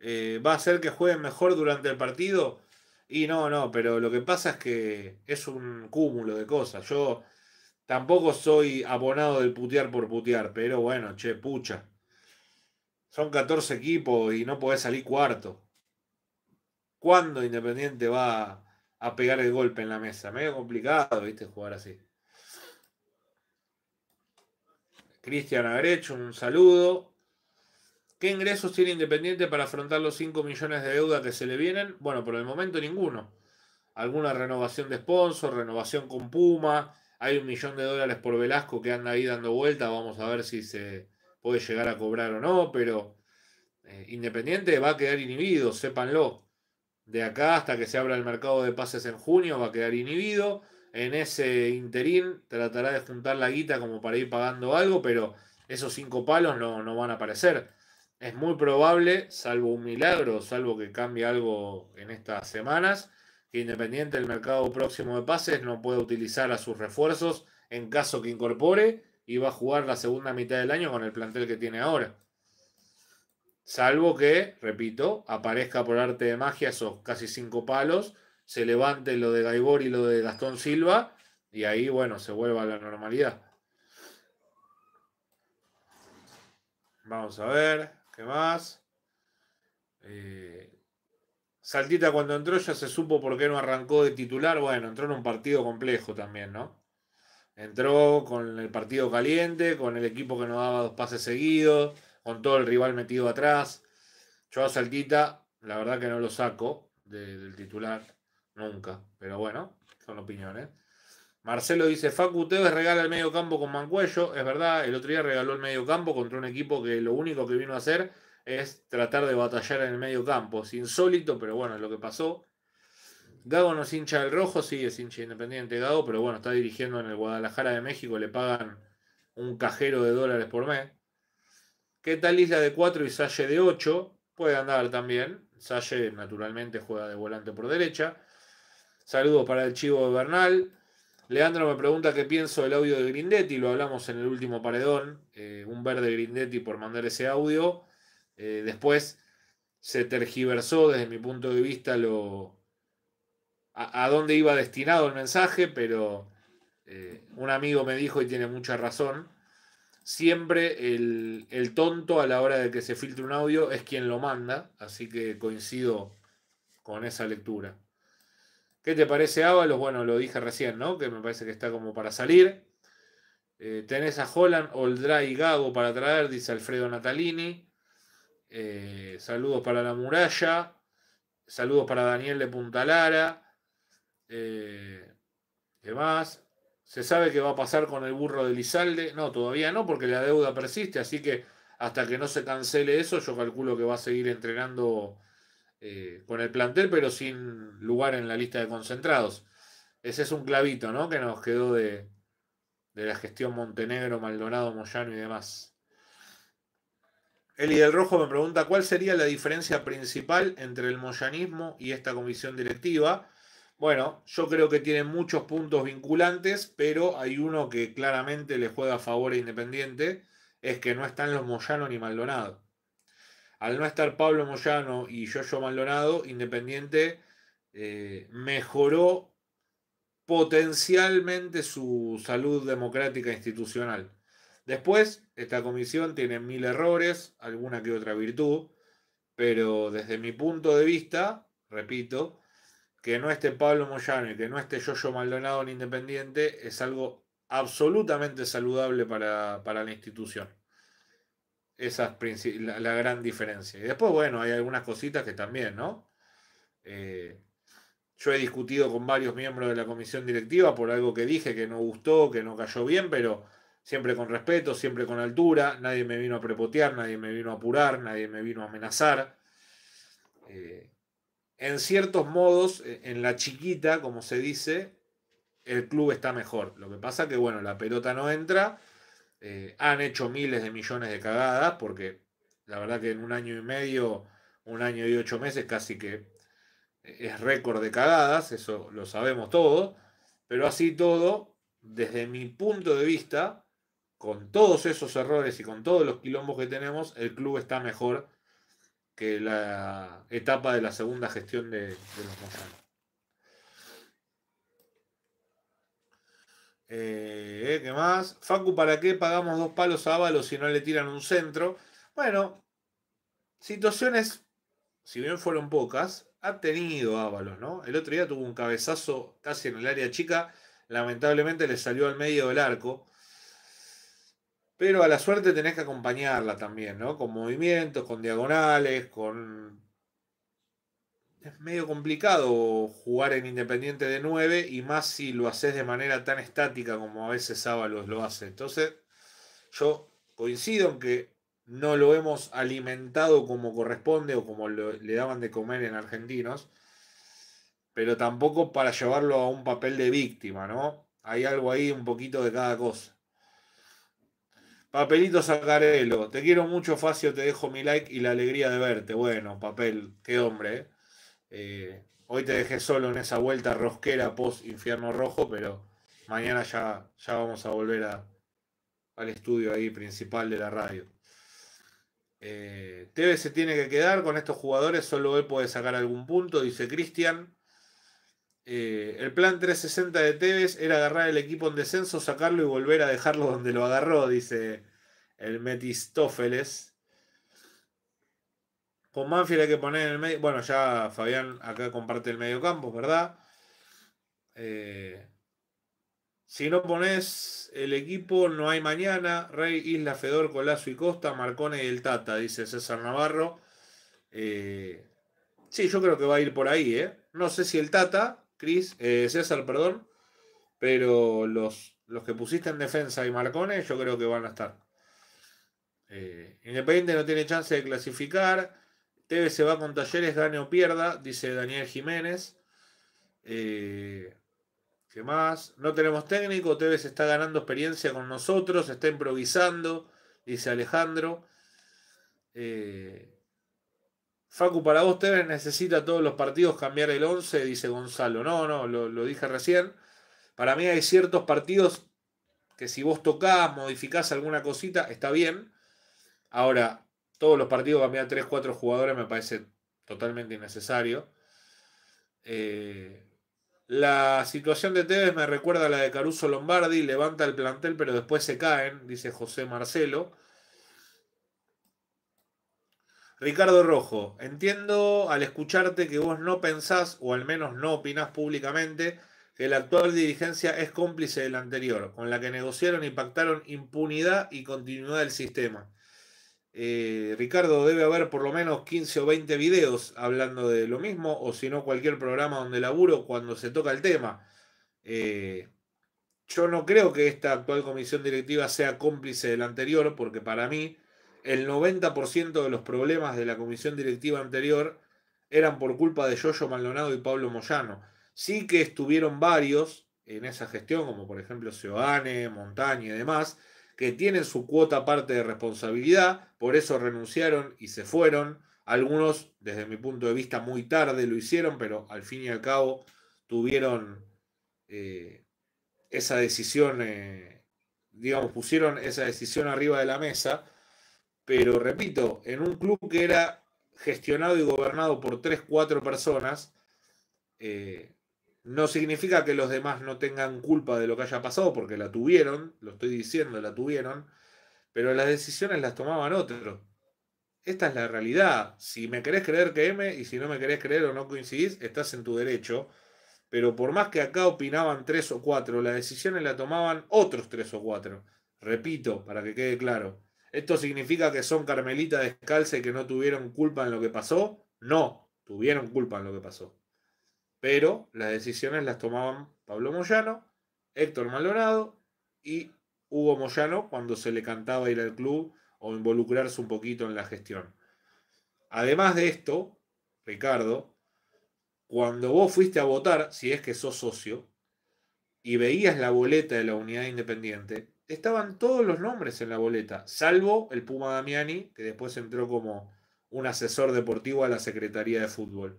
Eh, ¿Va a ser que jueguen mejor durante el partido? Y no, no, pero lo que pasa es que es un cúmulo de cosas. Yo tampoco soy abonado del putear por putear, pero bueno, che, pucha. Son 14 equipos y no podés salir cuarto. ¿Cuándo Independiente va a pegar el golpe en la mesa? Medio complicado, viste, jugar así. Cristian Agrech, un saludo. ¿Qué ingresos tiene Independiente para afrontar los 5 millones de deuda que se le vienen? Bueno, por el momento ninguno. Alguna renovación de sponsor, renovación con Puma. Hay un millón de dólares por Velasco que anda ahí dando vuelta. Vamos a ver si se puede llegar a cobrar o no, pero eh, Independiente va a quedar inhibido, sépanlo. De acá hasta que se abra el mercado de pases en junio va a quedar inhibido en ese interín tratará de juntar la guita como para ir pagando algo, pero esos cinco palos no, no van a aparecer. Es muy probable, salvo un milagro, salvo que cambie algo en estas semanas, que Independiente del mercado próximo de pases no pueda utilizar a sus refuerzos en caso que incorpore y va a jugar la segunda mitad del año con el plantel que tiene ahora. Salvo que, repito, aparezca por arte de magia esos casi cinco palos se levante lo de Gaibor y lo de Gastón Silva y ahí, bueno, se vuelva a la normalidad. Vamos a ver, ¿qué más? Eh, Saltita cuando entró ya se supo por qué no arrancó de titular. Bueno, entró en un partido complejo también, ¿no? Entró con el partido caliente, con el equipo que no daba dos pases seguidos, con todo el rival metido atrás. Yo a Saltita, la verdad que no lo saco del titular. Nunca. Pero bueno, son opiniones. Marcelo dice, Facu ustedes regala el medio campo con Mancuello. Es verdad, el otro día regaló el medio campo contra un equipo que lo único que vino a hacer es tratar de batallar en el medio campo. Es insólito, pero bueno, es lo que pasó. Gago no es hincha del rojo, sí, es hincha independiente Gago, pero bueno, está dirigiendo en el Guadalajara de México, le pagan un cajero de dólares por mes. ¿Qué tal Isla de 4 y Salle de 8? Puede andar también. Salle naturalmente juega de volante por derecha. Saludos para el chivo de Bernal. Leandro me pregunta qué pienso del audio de Grindetti. Lo hablamos en el último paredón. Eh, un verde Grindetti por mandar ese audio. Eh, después se tergiversó desde mi punto de vista lo, a, dónde iba destinado el mensaje, pero eh, un amigo me dijo y tiene mucha razón. Siempre el, el tonto a la hora de que se filtre un audio es quien lo manda, así que coincido con esa lectura. ¿Qué te parece Ábalos? Bueno, lo dije recién, ¿no? Que me parece que está como para salir. Eh, tenés a Holland, Oldra y Gago para traer, dice Alfredo Natalini. Eh, saludos para la muralla. Saludos para Daniel de Puntalara. Eh, ¿Qué más? ¿Se sabe qué va a pasar con el burro de Lizalde? No, todavía no, porque la deuda persiste, así que hasta que no se cancele eso, yo calculo que va a seguir entrenando eh, con el plantel, pero sin lugar en la lista de concentrados. Ese es un clavito, ¿no? Que nos quedó de, la gestión Montenegro, Maldonado, Moyano y demás. Eli del Rojo me pregunta cuál sería la diferencia principal entre el moyanismo y esta comisión directiva. Bueno, yo creo que tienen muchos puntos vinculantes, pero hay uno que claramente le juega a favor a Independiente, es que no están los Moyano ni Maldonado al no estar Pablo Moyano y Yoyo Maldonado, Independiente eh, mejoró potencialmente su salud democrática institucional. Después, esta comisión tiene mil errores, alguna que otra virtud, pero desde mi punto de vista, repito, que no esté Pablo Moyano y que no esté Yoyo Maldonado en Independiente es algo absolutamente saludable para la institución. Esa es la, gran diferencia. Y después, bueno, hay algunas cositas que también, ¿no? Eh, yo he discutido con varios miembros de la comisión directiva por algo que dije que no gustó, que no cayó bien, pero siempre con respeto, siempre con altura. Nadie me vino a prepotear, nadie me vino a apurar, nadie me vino a amenazar. Eh, en ciertos modos, e, en la chiquita, como se dice, el club está mejor. Lo que pasa que, bueno, la pelota no entra eh, han hecho miles de millones de cagadas, porque la verdad que en un año y medio, un año y ocho meses, casi que es récord de cagadas, eso lo sabemos todo, pero así todo, desde mi punto de vista, con todos esos errores y con todos los quilombos que tenemos, el club está mejor que la etapa de la segunda gestión de, los Eh, ¿Qué más? Facu, ¿para qué pagamos dos palos a Ávalos si no le tiran un centro? Bueno, situaciones, si bien fueron pocas, ha tenido Ábalos, ¿no? El otro día tuvo un cabezazo casi en el área chica, lamentablemente le salió al medio del arco. Pero a la suerte tenés que acompañarla también, ¿no? Con movimientos, con diagonales, con es medio complicado jugar en Independiente de 9 y más si lo haces de manera tan estática como a veces Ábalos lo hace. Entonces, yo coincido en que no lo hemos alimentado como corresponde o como le daban de comer en Argentinos, pero tampoco para llevarlo a un papel de víctima, ¿no? Hay algo ahí, un poquito de cada cosa. Papelito Sacarelo, te quiero mucho, Facio, te dejo mi like y la alegría de verte. Bueno, papel, qué hombre, ¿eh? Eh, hoy te dejé solo en esa vuelta rosquera post infierno rojo, pero mañana ya, ya vamos a volver al estudio ahí principal de la radio. Eh, Tevez se tiene que quedar con estos jugadores, solo él puede sacar algún punto, dice Cristian. Eh, el plan 360 de Tevez era agarrar el equipo en descenso, sacarlo y volver a dejarlo donde lo agarró, dice el Metistófeles. Con Manfield hay que poner en el medio. Bueno, ya Fabián acá comparte el medio ¿verdad? Eh, si no pones el equipo, no hay mañana. Rey, Isla, Fedor, Colazo y Costa, Marcone y el Tata, dice César Navarro. Eh, sí, yo creo que va a ir por ahí, ¿eh? No sé si el Tata, Chris, eh, César, perdón, pero los, los, que pusiste en defensa y Marcone, yo creo que van a estar. Independiente no tiene chance de clasificar. Tevez se va con Talleres, gane o pierda, dice Daniel Jiménez. Eh, ¿Qué más? No tenemos técnico, Tevez está ganando experiencia con nosotros, está improvisando, dice Alejandro. Eh, Facu, para vos Tevez necesita todos los partidos cambiar el 11, dice Gonzalo. No, no, lo, lo dije recién. Para mí hay ciertos partidos que si vos tocás, modificás alguna cosita, está bien. Ahora, todos los partidos cambiar 3, 4 jugadores me parece totalmente innecesario. Eh, la situación de Tevez me recuerda a la de Caruso Lombardi, levanta el plantel pero después se caen, dice José Marcelo. Ricardo Rojo, entiendo al escucharte que vos no pensás, o al menos no opinás públicamente, que la actual dirigencia es cómplice de la anterior, con la que negociaron y pactaron impunidad y continuidad del sistema. Eh, Ricardo, debe haber por lo menos 15 o 20 videos hablando de lo mismo, o si no, cualquier programa donde laburo cuando se toca el tema. Eh, yo no creo que esta actual comisión directiva sea cómplice de la anterior, porque para mí el 90% de los problemas de la comisión directiva anterior eran por culpa de Yoyo Maldonado y Pablo Moyano. Sí que estuvieron varios en esa gestión, como por ejemplo Seoane, Montaña y demás, que tienen su cuota parte de responsabilidad, por eso renunciaron y se fueron. Algunos, desde mi punto de vista, muy tarde lo hicieron, pero al fin y al cabo tuvieron eh, esa decisión, eh, digamos, pusieron esa decisión arriba de la mesa. Pero repito, en un club que era gestionado y gobernado por tres cuatro personas, eh, no significa que los demás no tengan culpa de lo que haya pasado, porque la tuvieron, lo estoy diciendo, la tuvieron, pero las decisiones las tomaban otros. Esta es la realidad. Si me querés creer que M y si no me querés creer o no coincidís, estás en tu derecho. Pero por más que acá opinaban tres o cuatro, las decisiones las tomaban otros tres o cuatro. Repito, para que quede claro. ¿Esto significa que son carmelitas descalza y que no tuvieron culpa en lo que pasó? No, tuvieron culpa en lo que pasó pero las decisiones las tomaban Pablo Moyano, Héctor Maldonado y Hugo Moyano cuando se le cantaba ir al club o involucrarse un poquito en la gestión. Además de esto, Ricardo, cuando vos fuiste a votar, si es que sos socio, y veías la boleta de la unidad independiente, estaban todos los nombres en la boleta, salvo el Puma Damiani, que después entró como un asesor deportivo a la Secretaría de Fútbol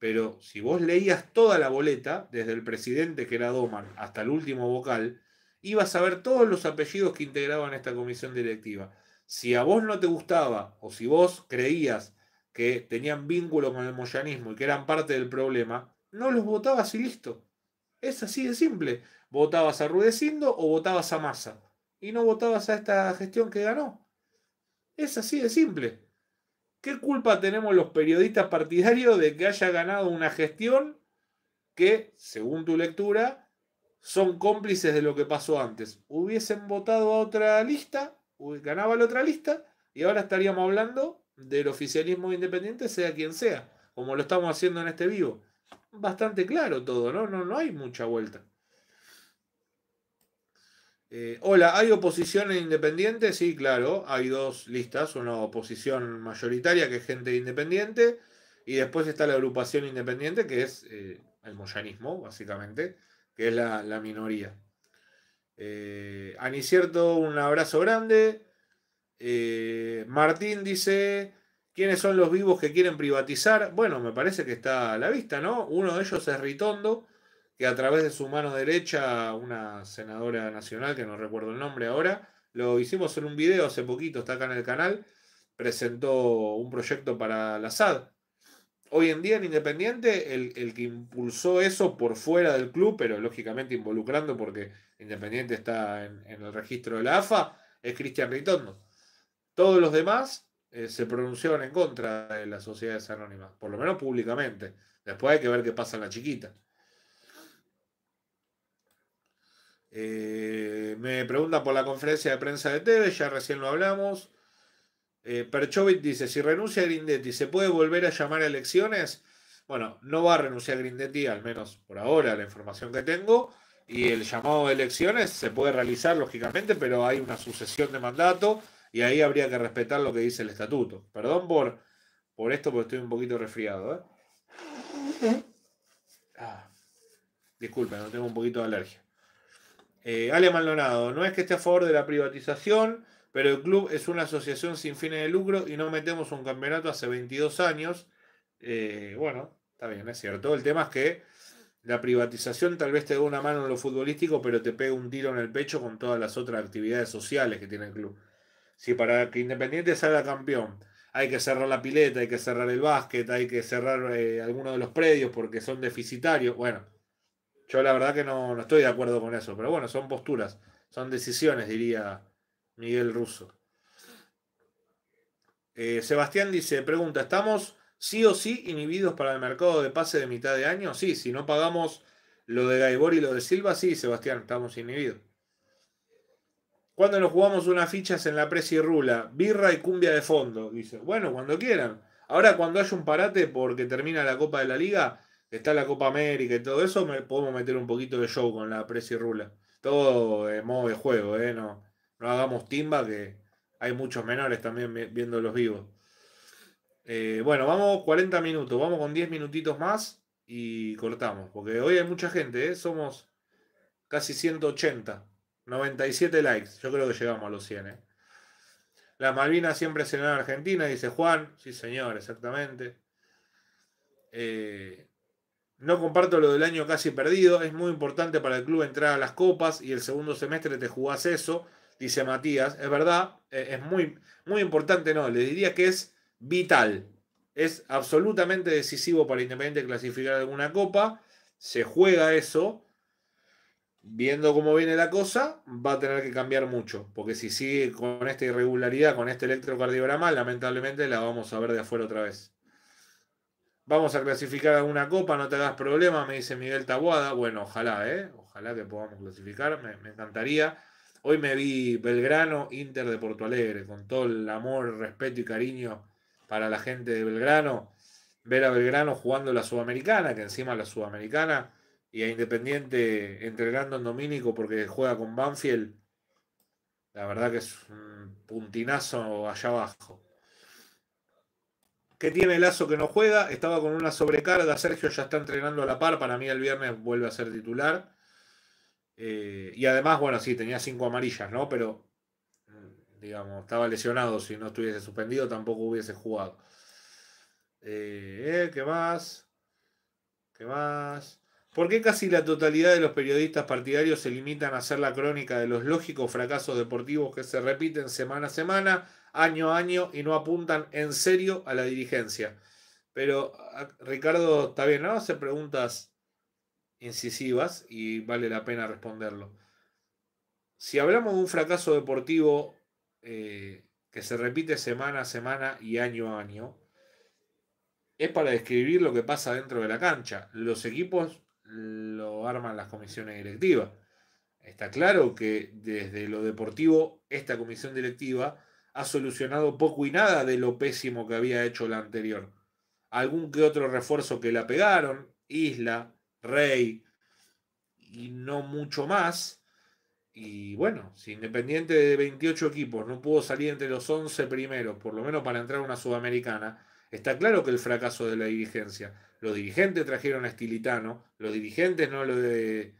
pero si vos leías toda la boleta, desde el presidente que era Doman hasta el último vocal, ibas a ver todos los apellidos que integraban esta comisión directiva. Si a vos no te gustaba o si vos creías que tenían vínculo con el moyanismo y que eran parte del problema, no los votabas y listo. Es así de simple. Votabas a Rudecindo o votabas a Massa. Y no votabas a esta gestión que ganó. Es así de simple. ¿Qué culpa tenemos los periodistas partidarios de que haya ganado una gestión que, según tu lectura, son cómplices de lo que pasó antes? Hubiesen votado a otra lista, ganaba la otra lista, y ahora estaríamos hablando del oficialismo independiente, sea quien sea, como lo estamos haciendo en este vivo. Bastante claro todo, ¿no? No, no hay mucha vuelta. Eh, hola, ¿hay oposición independiente? Sí, claro, hay dos listas, una oposición mayoritaria que es gente independiente y después está la agrupación independiente que es eh, el moyanismo, básicamente, que es la, minoría. Eh, Anicierto, un abrazo grande. Eh, Martín dice, ¿quiénes son los vivos que quieren privatizar? Bueno, me parece que está a la vista, ¿no? Uno de ellos es Ritondo que a través de su mano derecha, una senadora nacional, que no recuerdo el nombre ahora, lo hicimos en un video hace poquito, está acá en el canal, presentó un proyecto para la SAD. Hoy en día en Independiente, el, que impulsó eso por fuera del club, pero lógicamente involucrando porque Independiente está en, el registro de la AFA, es Cristian Ritondo. Todos los demás eh, se pronunciaron en contra de las sociedades anónimas, por lo menos públicamente. Después hay que ver qué pasa en la chiquita. Eh, me pregunta por la conferencia de prensa de TV, ya recién lo hablamos. Eh, Perchovic dice: si renuncia a Grindetti, ¿se puede volver a llamar a elecciones? Bueno, no va a renunciar a Grindetti, al menos por ahora, la información que tengo. Y el llamado a elecciones se puede realizar, lógicamente, pero hay una sucesión de mandato y ahí habría que respetar lo que dice el estatuto. Perdón por, por esto, porque estoy un poquito resfriado. ¿eh? Ah, disculpen, no tengo un poquito de alergia. Eh, Ale Maldonado, no es que esté a favor de la privatización, pero el club es una asociación sin fines de lucro y no metemos un campeonato hace 22 años. Eh, bueno, está bien, es cierto. El tema es que la privatización tal vez te dé una mano en lo futbolístico, pero te pega un tiro en el pecho con todas las otras actividades sociales que tiene el club. Si para que Independiente salga campeón hay que cerrar la pileta, hay que cerrar el básquet, hay que cerrar eh, algunos de los predios porque son deficitarios, bueno yo la verdad que no, estoy de acuerdo con eso, pero bueno, son posturas, son decisiones, diría Miguel Russo. Eh, Sebastián dice, pregunta, ¿estamos sí o sí inhibidos para el mercado de pase de mitad de año? Sí, si no pagamos lo de Gaibor y lo de Silva, sí, Sebastián, estamos inhibidos. Cuando nos jugamos unas fichas en la y rula, birra y cumbia de fondo, dice. Bueno, cuando quieran. Ahora, cuando hay un parate porque termina la Copa de la Liga, está la Copa América y todo eso, me, podemos meter un poquito de show con la y rula. Todo en eh, modo juego, eh, No, no hagamos timba, que hay muchos menores también viendo los vivos. Eh, bueno, vamos 40 minutos, vamos con 10 minutitos más y cortamos, porque hoy hay mucha gente, somos casi 180, 97 likes, yo creo que llegamos a los 100. ¿eh? La Malvinas siempre en Argentina, dice Juan, sí señor, exactamente. Eh, no comparto lo del año casi perdido. Es muy importante para el club entrar a las copas y el segundo semestre te jugás eso, dice Matías. Es verdad, eh, es muy, muy importante, no, le diría que es vital. Es absolutamente decisivo para Independiente clasificar alguna copa. Se juega eso. Viendo cómo viene la cosa, va a tener que cambiar mucho. Porque si sigue con esta irregularidad, con este electrocardiograma, lamentablemente la vamos a ver de afuera otra vez. Vamos a clasificar a una copa, no te hagas problema, me dice Miguel Tabuada. Bueno, ojalá, ¿eh? Ojalá que podamos clasificar, me, encantaría. Hoy me vi Belgrano, Inter de Porto Alegre, con todo el amor, respeto y cariño para la gente de Belgrano. Ver a Belgrano jugando la Sudamericana, que encima la Sudamericana, y a Independiente entregando en Domínico porque juega con Banfield. La verdad que es un puntinazo allá abajo que tiene Lazo que no juega, estaba con una sobrecarga, Sergio ya está entrenando a la par, para mí el viernes vuelve a ser titular. Eh, y además, bueno, sí, tenía cinco amarillas, ¿no? Pero, digamos, estaba lesionado, si no estuviese suspendido tampoco hubiese jugado. Eh, eh, ¿Qué más? ¿Qué más? ¿Por qué casi la totalidad de los periodistas partidarios se limitan a hacer la crónica de los lógicos fracasos deportivos que se repiten semana a semana? año a año y no apuntan en serio a la dirigencia. Pero ah, Ricardo, está bien, no hace preguntas incisivas y vale la pena responderlo. Si hablamos de un fracaso deportivo eh, que se repite semana a semana y año a año, es para describir lo que pasa dentro de la cancha. Los equipos lo arman las comisiones directivas. Está claro que desde lo deportivo, esta comisión directiva ha solucionado poco y nada de lo pésimo que había hecho la anterior. Algún que otro refuerzo que la pegaron, Isla, Rey, y no mucho más. Y bueno, si Independiente de 28 equipos no pudo salir entre los 11 primeros, por lo menos para entrar a una Sudamericana, está claro que el fracaso de la dirigencia. Los dirigentes trajeron a Estilitano, los dirigentes no lo eh,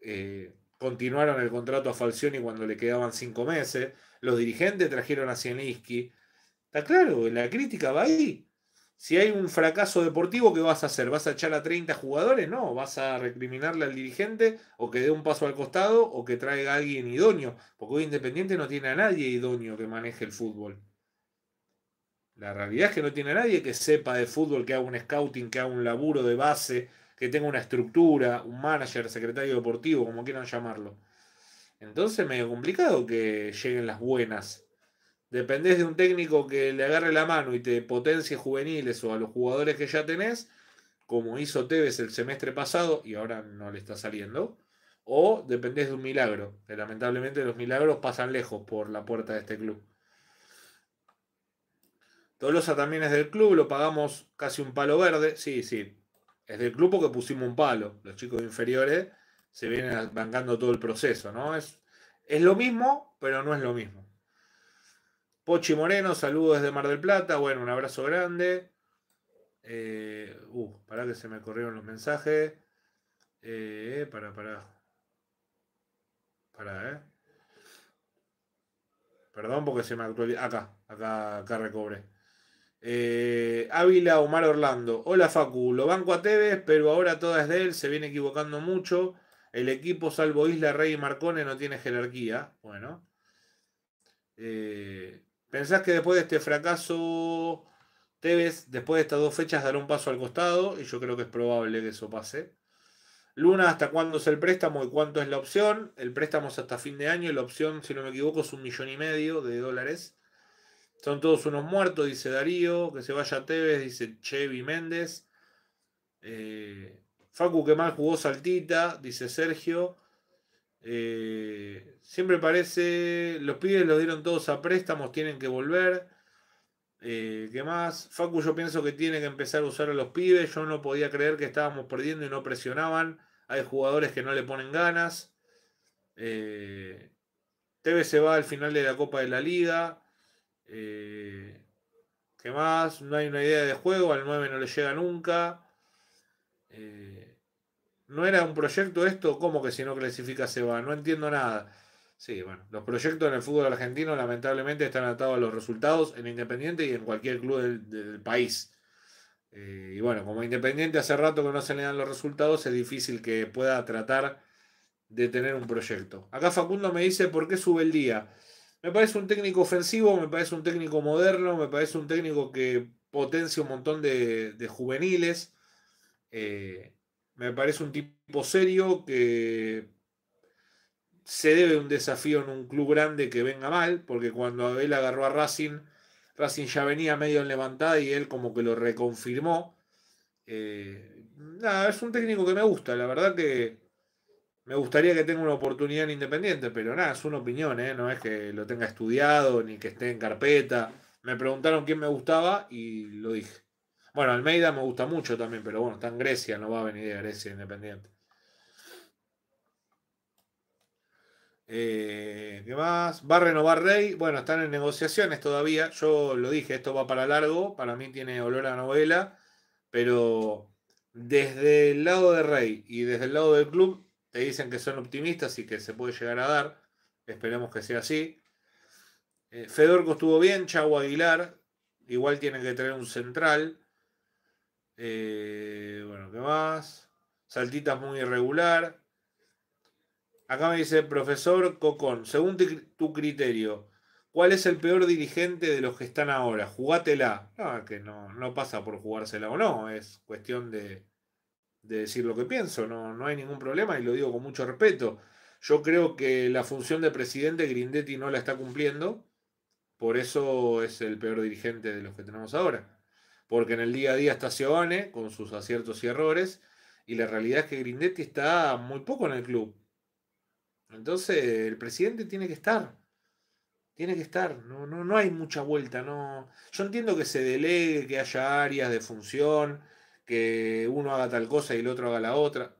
eh, continuaron el contrato a Falcioni cuando le quedaban 5 meses los dirigentes trajeron a Cieniski, Está claro, la crítica va ahí. Si hay un fracaso deportivo, ¿qué vas a hacer? ¿Vas a echar a 30 jugadores? No, vas a recriminarle al dirigente o que dé un paso al costado o que traiga a alguien idóneo, porque hoy Independiente no tiene a nadie idóneo que maneje el fútbol. La realidad es que no tiene a nadie que sepa de fútbol, que haga un scouting, que haga un laburo de base, que tenga una estructura, un manager, secretario deportivo, como quieran llamarlo. Entonces medio complicado que lleguen las buenas. Dependés de un técnico que le agarre la mano y te potencie juveniles o a los jugadores que ya tenés, como hizo Tevez el semestre pasado y ahora no le está saliendo. O dependés de un milagro. Que lamentablemente los milagros pasan lejos por la puerta de este club. Tolosa también es del club, lo pagamos casi un palo verde. Sí, sí. Es del club porque pusimos un palo. Los chicos inferiores se viene bancando todo el proceso, ¿no? Es, es lo mismo, pero no es lo mismo. Pochi Moreno, saludos desde Mar del Plata. Bueno, un abrazo grande. Eh, uh, pará que se me corrieron los mensajes. Eh, para, eh, para. Para, eh. Perdón porque se me actualizó. Acá, acá, acá recobre. Eh, Ávila Omar Orlando. Hola Facu, lo banco a Tevez, pero ahora toda es de él, se viene equivocando mucho. El equipo, salvo Isla, Rey y Marcone, no tiene jerarquía. Bueno. Eh, ¿Pensás que después de este fracaso, Tevez, después de estas dos fechas, dará un paso al costado? Y yo creo que es probable que eso pase. Luna, ¿hasta cuándo es el préstamo y cuánto es la opción? El préstamo es hasta fin de año y la opción, si no me equivoco, es un millón y medio de dólares. Son todos unos muertos, dice Darío. Que se vaya Tevez, dice Chevy Méndez. Eh, Facu que más jugó saltita, dice Sergio. Eh, siempre parece, los pibes los dieron todos a préstamos, tienen que volver. Eh, ¿Qué más? Facu yo pienso que tiene que empezar a usar a los pibes. Yo no podía creer que estábamos perdiendo y no presionaban. Hay jugadores que no le ponen ganas. Eh, TV se va al final de la Copa de la Liga. ¿Qué más? No hay una idea de juego. Al 9 no le llega nunca. Eh, ¿No era un proyecto esto? ¿Cómo que si no clasifica se va? No entiendo nada. Sí, bueno, los proyectos en el fútbol argentino lamentablemente están atados a los resultados en Independiente y en cualquier club del, país. Eh, y bueno, como Independiente hace rato que no se le dan los resultados, es difícil que pueda tratar de tener un proyecto. Acá Facundo me dice, ¿por qué sube el día? Me parece un técnico ofensivo, me parece un técnico moderno, me parece un técnico que potencia un montón de, juveniles. Eh, me parece un tipo serio que se debe un desafío en un club grande que venga mal, porque cuando él agarró a Racing, Racing ya venía medio en levantada y él como que lo reconfirmó. Eh, nada, es un técnico que me gusta, la verdad que me gustaría que tenga una oportunidad en Independiente, pero nada, es una opinión, ¿eh? no es que lo tenga estudiado ni que esté en carpeta. Me preguntaron quién me gustaba y lo dije. Bueno, Almeida me gusta mucho también, pero bueno, está en Grecia, no va a venir de Grecia Independiente. Eh, ¿Qué más? ¿Va a renovar Rey? Bueno, están en negociaciones todavía. Yo lo dije, esto va para largo. Para mí tiene olor a novela. Pero desde el lado de Rey y desde el lado del club, te dicen que son optimistas y que se puede llegar a dar. Esperemos que sea así. Eh, Fedorco estuvo bien, chavo Aguilar. Igual tienen que tener un central. Eh, bueno, ¿qué más? Saltitas muy irregular. Acá me dice, profesor Cocón, según tu criterio, ¿cuál es el peor dirigente de los que están ahora? Jugátela. No, que no, pasa por jugársela o no, es cuestión de, decir lo que pienso, no, no hay ningún problema y lo digo con mucho respeto. Yo creo que la función de presidente Grindetti no la está cumpliendo, por eso es el peor dirigente de los que tenemos ahora porque en el día a día está con sus aciertos y errores, y la realidad es que Grindetti está muy poco en el club. Entonces el presidente tiene que estar, tiene que estar, no, no, no hay mucha vuelta, no. Yo entiendo que se delegue, que haya áreas de función, que uno haga tal cosa y el otro haga la otra.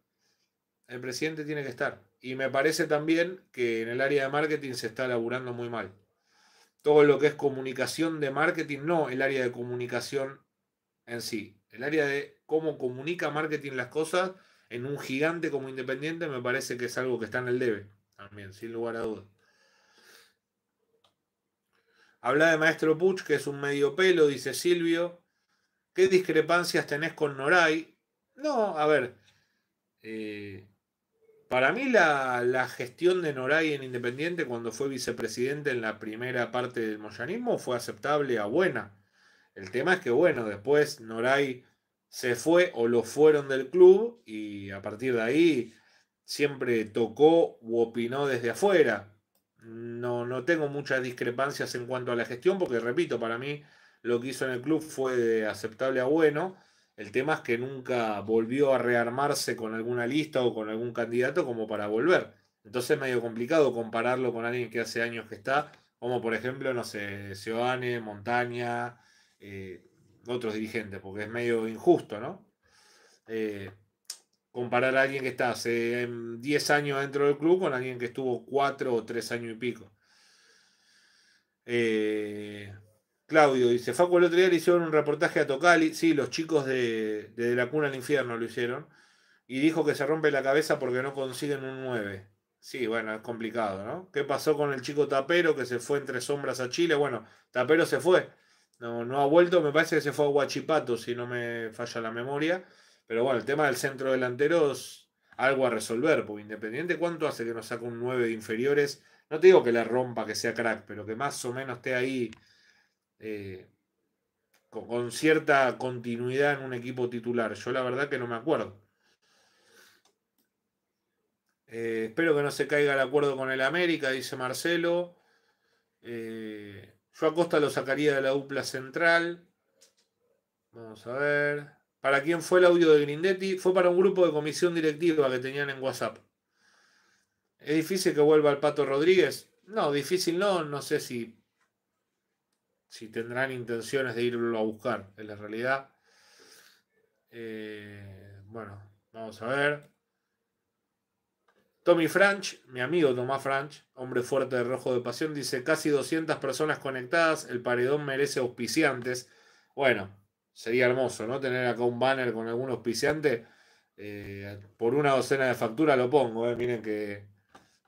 El presidente tiene que estar. Y me parece también que en el área de marketing se está laburando muy mal. Todo lo que es comunicación de marketing, no el área de comunicación en sí, el área de cómo comunica marketing las cosas en un gigante como Independiente me parece que es algo que está en el debe, también, sin lugar a dudas. Habla de Maestro Puch, que es un medio pelo, dice Silvio. ¿Qué discrepancias tenés con Noray? No, a ver. Eh, para mí la, la, gestión de Noray en Independiente cuando fue vicepresidente en la primera parte del Moyanismo fue aceptable a buena. El tema es que, bueno, después Noray se fue o lo fueron del club y a partir de ahí siempre tocó u opinó desde afuera. No, no tengo muchas discrepancias en cuanto a la gestión, porque repito, para mí lo que hizo en el club fue de aceptable a bueno. El tema es que nunca volvió a rearmarse con alguna lista o con algún candidato como para volver. Entonces es medio complicado compararlo con alguien que hace años que está, como por ejemplo, no sé, Giovanni, Montaña, eh, otros dirigentes, porque es medio injusto, ¿no? Eh, comparar a alguien que está hace 10 em, años dentro del club con alguien que estuvo 4 o 3 años y pico. Eh, Claudio dice, Facu el otro día le hicieron un reportaje a Tocali, sí, los chicos de, de, la cuna al infierno lo hicieron, y dijo que se rompe la cabeza porque no consiguen un 9. Sí, bueno, es complicado, ¿no? ¿Qué pasó con el chico Tapero que se fue entre sombras a Chile? Bueno, Tapero se fue, no, no ha vuelto, me parece que se fue a Guachipato si no me falla la memoria. Pero bueno, el tema del centro delantero es algo a resolver, porque Independiente, ¿cuánto hace que nos saca un 9 de inferiores? No te digo que la rompa, que sea crack, pero que más o menos esté ahí eh, con, cierta continuidad en un equipo titular. Yo la verdad que no me acuerdo. Eh, espero que no se caiga el acuerdo con el América, dice Marcelo. Eh, yo a Costa lo sacaría de la dupla central. Vamos a ver. ¿Para quién fue el audio de Grindetti? Fue para un grupo de comisión directiva que tenían en WhatsApp. ¿Es difícil que vuelva el Pato Rodríguez? No, difícil no. No sé si, si tendrán intenciones de irlo a buscar. En la realidad. Eh, bueno, vamos a ver. Tommy Franch, mi amigo Tomás Franch, hombre fuerte de Rojo de Pasión, dice casi 200 personas conectadas, el paredón merece auspiciantes. Bueno, sería hermoso, ¿no? Tener acá un banner con algún auspiciante. Eh, por una docena de facturas lo pongo, ¿eh? miren que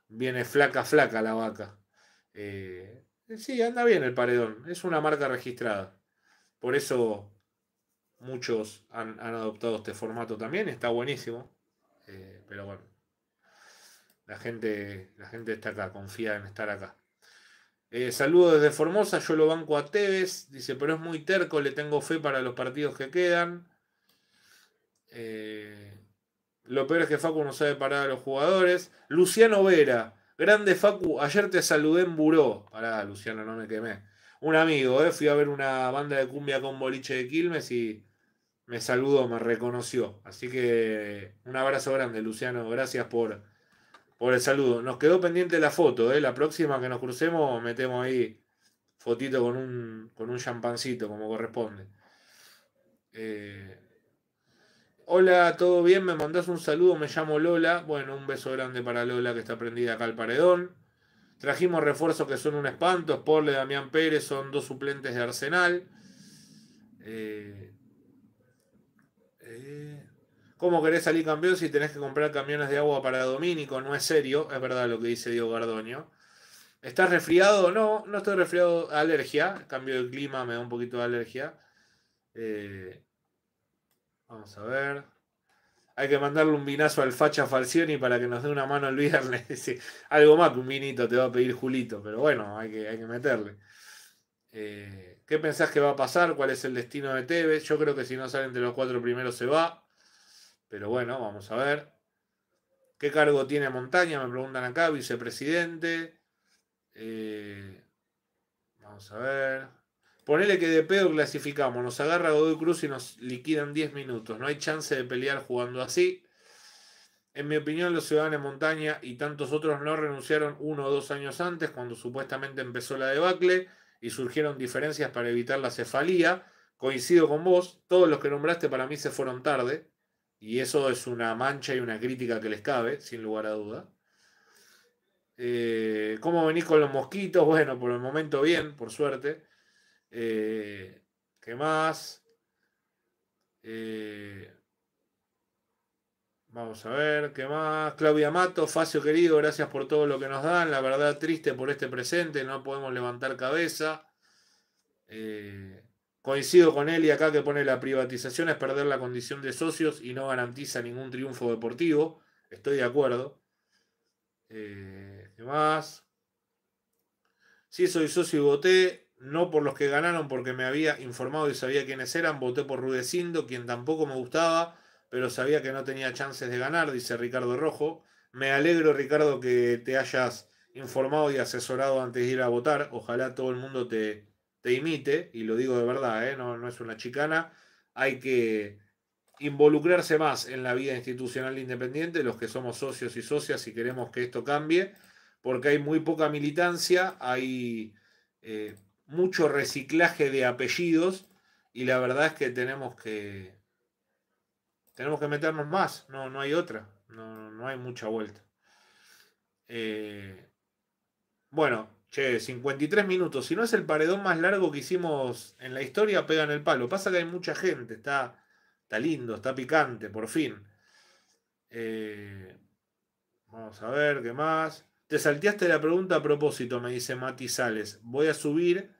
viene flaca, flaca la vaca. Eh, sí, anda bien el paredón, es una marca registrada. Por eso muchos han adoptado este formato también, está buenísimo. pero bueno. La gente, la gente está acá, confía en estar acá. Eh, saludo desde Formosa, yo lo banco a Tevez, dice, pero es muy terco, le tengo fe para los partidos que quedan. Eh, lo peor es que Facu no sabe parar a los jugadores. Luciano Vera, grande Facu, ayer te saludé en Buró. Pará, Luciano, no me quemé. Un amigo, eh, fui a ver una banda de cumbia con boliche de Quilmes y me saludó, me reconoció. Así que un abrazo grande, Luciano, gracias por por el saludo. Nos quedó pendiente la foto, ¿eh? la próxima que nos crucemos metemos ahí fotito con un, champancito como corresponde. Eh, hola, ¿todo bien? Me mandás un saludo, me llamo Lola. Bueno, un beso grande para Lola que está prendida acá al paredón. Trajimos refuerzos que son un espanto. Sporle, Damián Pérez son dos suplentes de Arsenal. Eh, eh, ¿Cómo querés salir campeón si tenés que comprar camiones de agua para Domínico? No es serio, es verdad lo que dice Diego Gardoño. ¿Estás resfriado? No, no estoy resfriado. Alergia. Cambio de clima me da un poquito de alergia. Eh, vamos a ver. Hay que mandarle un vinazo al Facha Falcioni para que nos dé una mano el viernes. [laughs] algo más que un vinito te va a pedir Julito, pero bueno, hay que, hay que meterle. Eh, ¿Qué pensás que va a pasar? ¿Cuál es el destino de Tevez? Yo creo que si no sale entre los cuatro primeros se va. Pero bueno, vamos a ver. ¿Qué cargo tiene Montaña? Me preguntan acá, vicepresidente. Eh, vamos a ver. Ponele que de pedo clasificamos, nos agarra Godoy Cruz y nos liquidan 10 minutos. No hay chance de pelear jugando así. En mi opinión, los ciudadanos de Montaña y tantos otros no renunciaron uno o dos años antes, cuando supuestamente empezó la debacle y surgieron diferencias para evitar la cefalía. Coincido con vos, todos los que nombraste para mí se fueron tarde. Y eso es una mancha y una crítica que les cabe, sin lugar a duda. Eh, ¿Cómo venís con los mosquitos? Bueno, por el momento bien, por suerte. Eh, ¿Qué más? Eh, vamos a ver, ¿qué más? Claudia Mato, Facio querido, gracias por todo lo que nos dan. La verdad, triste por este presente, no podemos levantar cabeza. Coincido con él y acá que pone la privatización es perder la condición de socios y no garantiza ningún triunfo deportivo. Estoy de acuerdo. Eh, ¿Qué más? Sí, soy socio y voté, no por los que ganaron porque me había informado y sabía quiénes eran, voté por Rudecindo, quien tampoco me gustaba, pero sabía que no tenía chances de ganar, dice Ricardo Rojo. Me alegro, Ricardo, que te hayas informado y asesorado antes de ir a votar. Ojalá todo el mundo te, te imite, y lo digo de verdad, ¿eh? no, es una chicana, hay que involucrarse más en la vida institucional independiente, los que somos socios y socias, y queremos que esto cambie, porque hay muy poca militancia, hay eh, mucho reciclaje de apellidos, y la verdad es que tenemos que tenemos que meternos más, no, no hay otra, no, hay mucha vuelta. Eh, bueno, Che, 53 minutos. Si no es el paredón más largo que hicimos en la historia, pegan el palo. Pasa que hay mucha gente, está, está lindo, está picante, por fin. Eh, vamos a ver qué más. Te salteaste la pregunta a propósito, me dice Matizales. Voy a subir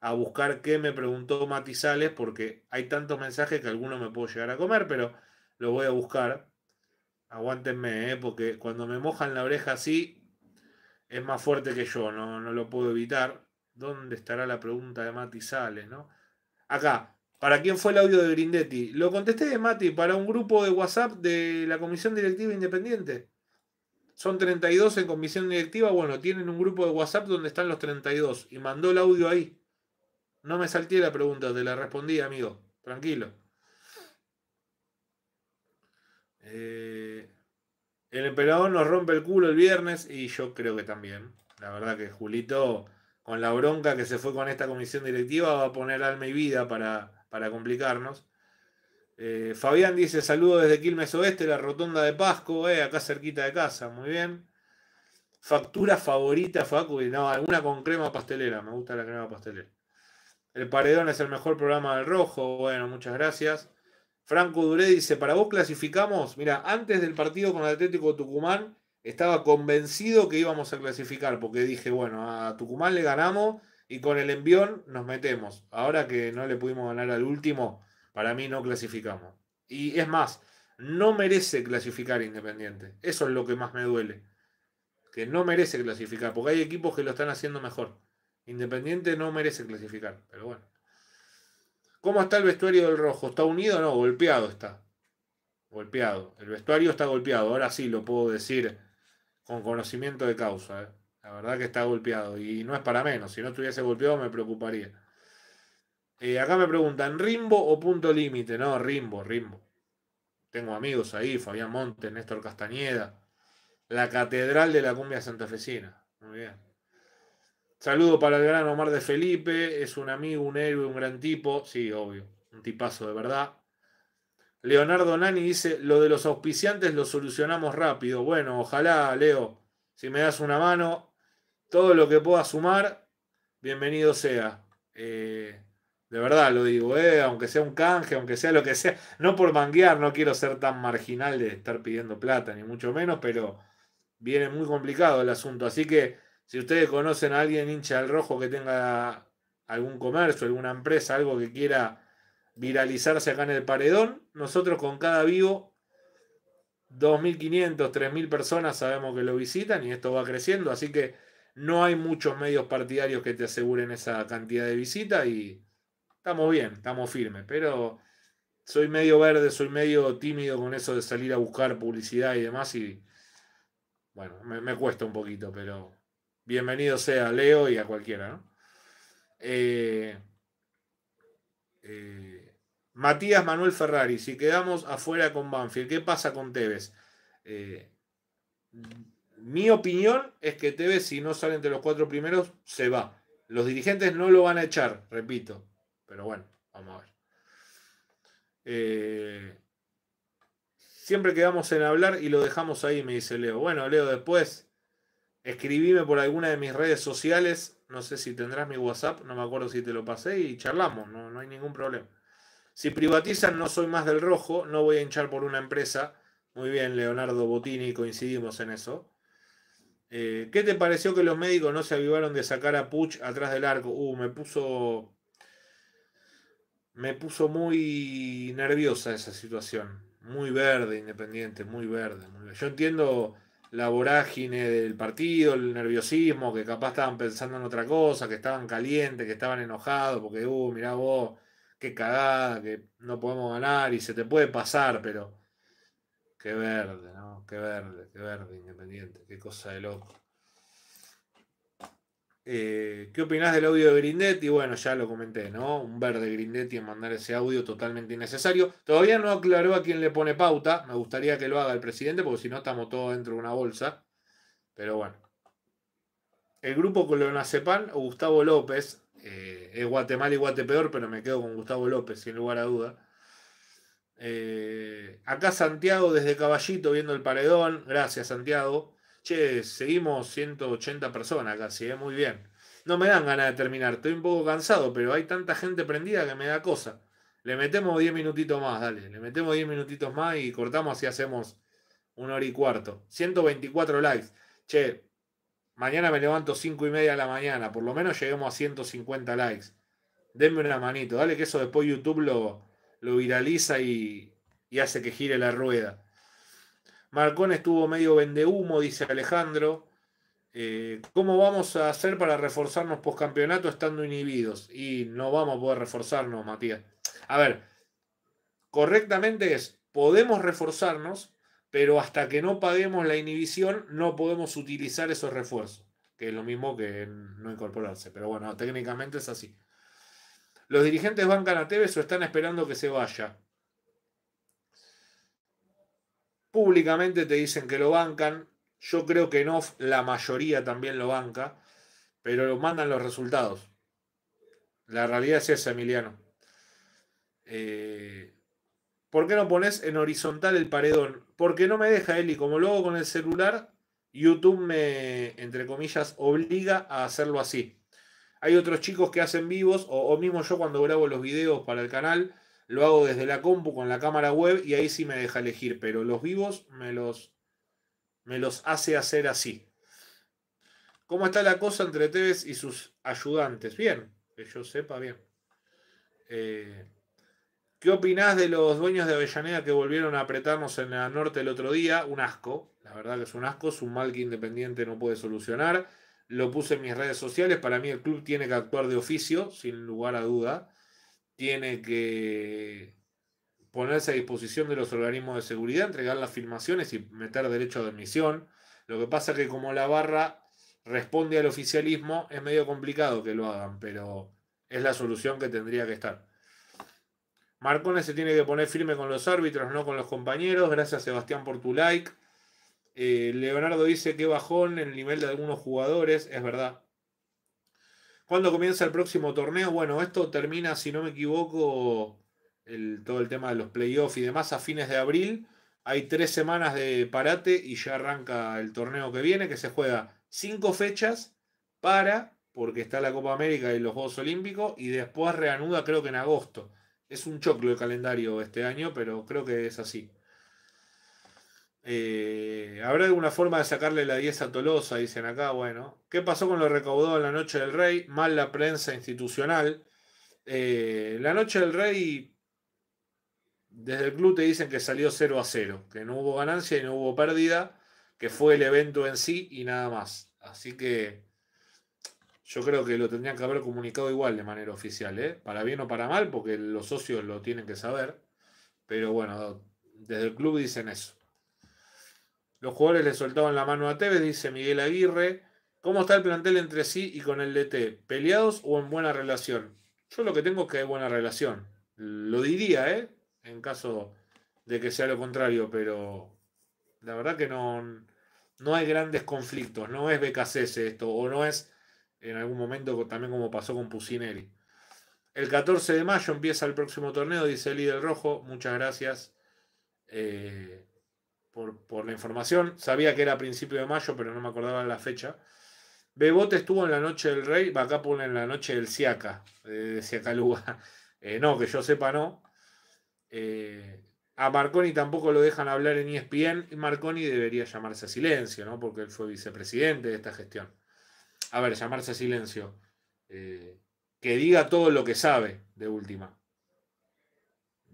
a buscar qué me preguntó Matizales porque hay tantos mensajes que alguno me puedo llegar a comer, pero lo voy a buscar. Aguántenme, ¿eh? porque cuando me mojan la oreja así, es más fuerte que yo, no, no lo puedo evitar. ¿Dónde estará la pregunta de Mati Sales? ¿no? Acá, ¿Para quién fue el audio de Grindetti? Lo contesté de Mati para un grupo de WhatsApp de la Comisión Directiva Independiente. Son 32 en Comisión Directiva. Bueno, tienen un grupo de WhatsApp donde están los 32. Y mandó el audio ahí. No me salté la pregunta, te la respondí, amigo. Tranquilo. Eh, el emperador nos rompe el culo el viernes y yo creo que también. La verdad que Julito, con la bronca que se fue con esta comisión directiva, va a poner alma y vida para, complicarnos. Eh, Fabián dice: saludo desde Quilmes Oeste, la rotonda de Pasco, eh, acá cerquita de casa. Muy bien. Factura favorita, Facu. No, alguna con crema pastelera. Me gusta la crema pastelera. El Paredón es el mejor programa del Rojo. Bueno, muchas gracias. Franco Duré dice, para vos clasificamos, mira, antes del partido con Atlético Tucumán estaba convencido que íbamos a clasificar, porque dije, bueno, a Tucumán le ganamos y con el envión nos metemos. Ahora que no le pudimos ganar al último, para mí no clasificamos. Y es más, no merece clasificar Independiente. Eso es lo que más me duele. Que no merece clasificar, porque hay equipos que lo están haciendo mejor. Independiente no merece clasificar, pero bueno. ¿Cómo está el vestuario del rojo? ¿Está unido? No, golpeado está. Golpeado. El vestuario está golpeado. Ahora sí lo puedo decir con conocimiento de causa. ¿eh? La verdad que está golpeado. Y no es para menos. Si no estuviese golpeado me preocuparía. Eh, acá me preguntan, ¿rimbo o punto límite? No, rimbo, rimbo. Tengo amigos ahí, Fabián Monte, Néstor Castañeda. La Catedral de la Cumbia Fecina, Muy bien. Saludo para el gran Omar de Felipe, es un amigo, un héroe, un gran tipo, sí, obvio, un tipazo de verdad. Leonardo Nani dice, lo de los auspiciantes lo solucionamos rápido. Bueno, ojalá, Leo, si me das una mano, todo lo que pueda sumar, bienvenido sea. Eh, de verdad lo digo, eh, aunque sea un canje, aunque sea lo que sea, no por manguear, no quiero ser tan marginal de estar pidiendo plata, ni mucho menos, pero viene muy complicado el asunto. Así que si ustedes conocen a alguien hincha del rojo que tenga algún comercio, alguna empresa, algo que quiera viralizarse acá en el paredón, nosotros con cada vivo 2.500, 3.000 personas sabemos que lo visitan y esto va creciendo, así que no hay muchos medios partidarios que te aseguren esa cantidad de visitas y estamos bien, estamos firmes, pero soy medio verde, soy medio tímido con eso de salir a buscar publicidad y demás y bueno, me, me cuesta un poquito, pero bienvenido sea Leo y a cualquiera, eh, eh, Matías Manuel Ferrari, si quedamos afuera con Banfield, ¿qué pasa con Tevez? Eh, mi opinión es que Tevez, si no sale entre los cuatro primeros, se va. Los dirigentes no lo van a echar, repito. Pero bueno, vamos a ver. siempre quedamos en hablar y lo dejamos ahí, me dice Leo. Bueno, Leo, después Escribíme por alguna de mis redes sociales. No sé si tendrás mi WhatsApp, no me acuerdo si te lo pasé y charlamos, no, hay ningún problema. Si privatizan, no soy más del rojo, no voy a hinchar por una empresa. Muy bien, Leonardo Botini, coincidimos en eso. Eh, ¿Qué te pareció que los médicos no se avivaron de sacar a Puch atrás del arco? Uh, me puso. Me puso muy nerviosa esa situación. Muy verde, independiente, Muy verde. Yo entiendo la vorágine del partido, el nerviosismo, que capaz estaban pensando en otra cosa, que estaban calientes, que estaban enojados, porque, uh, mirá vos, qué cagada, que no podemos ganar y se te puede pasar, pero qué verde, ¿no? Qué verde, qué verde, Independiente, qué cosa de loco. Eh, ¿Qué opinás del audio de Grindetti? Bueno, ya lo comenté, ¿no? Un verde Grindetti en mandar ese audio totalmente innecesario. Todavía no aclaró a quién le pone pauta. Me gustaría que lo haga el presidente, porque si no estamos todos dentro de una bolsa. Pero bueno. El grupo Colonacepan o Gustavo López. Eh, es Guatemala y Guatepeor, pero me quedo con Gustavo López, sin lugar a duda. Eh, acá Santiago desde Caballito viendo el paredón. Gracias, Santiago. Che, seguimos 180 personas casi, sigue muy bien. No me dan ganas de terminar, estoy un poco cansado, pero hay tanta gente prendida que me da cosa. Le metemos 10 minutitos más, dale, le metemos 10 minutitos más y cortamos y hacemos una hora y cuarto. 124 likes. Che, mañana me levanto 5 y media de la mañana, por lo menos lleguemos a 150 likes. Denme una manito, dale que eso después YouTube lo, lo viraliza y hace que gire la rueda. Marcón estuvo medio vendehumo, dice Alejandro. Eh, ¿Cómo vamos a hacer para reforzarnos campeonato estando inhibidos? Y no vamos a poder reforzarnos, Matías. A ver, correctamente es, podemos reforzarnos, pero hasta que no paguemos la inhibición no podemos utilizar esos refuerzos, que es lo mismo que no incorporarse. Pero bueno, técnicamente es así. Los dirigentes van a Tevez o están esperando que se vaya. públicamente te dicen que lo bancan. Yo creo que no, la mayoría también lo banca, pero lo mandan los resultados. La realidad es esa, Emiliano. Eh, ¿Por qué no pones en horizontal el paredón? Porque no me deja, Eli. Como luego con el celular, YouTube me, entre comillas, obliga a hacerlo así. Hay otros chicos que hacen vivos, o mismo yo cuando grabo los videos para el canal, lo hago desde la compu con la cámara web y ahí sí me deja elegir, pero los vivos me los, me los hace hacer así. ¿Cómo está la cosa entre Tevez y sus ayudantes? Bien, que yo sepa bien. Eh, ¿Qué opinás de los dueños de Avellaneda que volvieron a apretarnos en la norte el otro día? Un asco, la verdad que es un asco, es un mal que Independiente no puede solucionar. Lo puse en mis redes sociales, para mí el club tiene que actuar de oficio, sin lugar a duda tiene que ponerse a disposición de los organismos de seguridad, entregar las filmaciones y meter derecho de admisión. Lo que pasa es que como la barra responde al oficialismo, es medio complicado que lo hagan, pero es la solución que tendría que estar. Marcones se tiene que poner firme con los árbitros, no con los compañeros. Gracias Sebastián por tu like. Eh, Leonardo dice que bajón el nivel de algunos jugadores, es verdad. ¿Cuándo comienza el próximo torneo? Bueno, esto termina, si no me equivoco, el, todo el tema de los playoffs y demás a fines de abril. Hay tres semanas de parate y ya arranca el torneo que viene, que se juega cinco fechas para, porque está la Copa América y los Juegos Olímpicos, y después reanuda creo que en agosto. Es un choclo el calendario este año, pero creo que es así. Eh, Habrá alguna forma de sacarle la 10 a Tolosa, dicen acá. Bueno, ¿qué pasó con lo recaudado en la Noche del Rey? Mal la prensa institucional. Eh, la Noche del Rey, desde el club te dicen que salió 0 a 0, que no hubo ganancia y no hubo pérdida, que fue el evento en sí y nada más. Así que yo creo que lo tendrían que haber comunicado igual de manera oficial, ¿eh? para bien o para mal, porque los socios lo tienen que saber. Pero bueno, desde el club dicen eso. Los jugadores le soltaban la mano a Tevez, dice Miguel Aguirre. ¿Cómo está el plantel entre sí y con el DT? ¿Peleados o en buena relación? Yo lo que tengo es que hay buena relación. Lo diría, ¿eh? En caso de que sea lo contrario, pero la verdad que no, no hay grandes conflictos. No es BKCS esto, o no es en algún momento también como pasó con Pusineri. El 14 de mayo empieza el próximo torneo, dice el líder rojo. Muchas gracias. Eh, por, la información. Sabía que era a principio de mayo, pero no me acordaba la fecha. Bebote estuvo en la noche del Rey, acá pone en la noche del Siaca, eh, de siacalúa. [laughs] Eh, no, que yo sepa, no. Eh, a Marconi tampoco lo dejan hablar en ESPN. Y Marconi debería llamarse a silencio, ¿no? Porque él fue vicepresidente de esta gestión. A ver, llamarse a silencio. que diga todo lo que sabe, de última.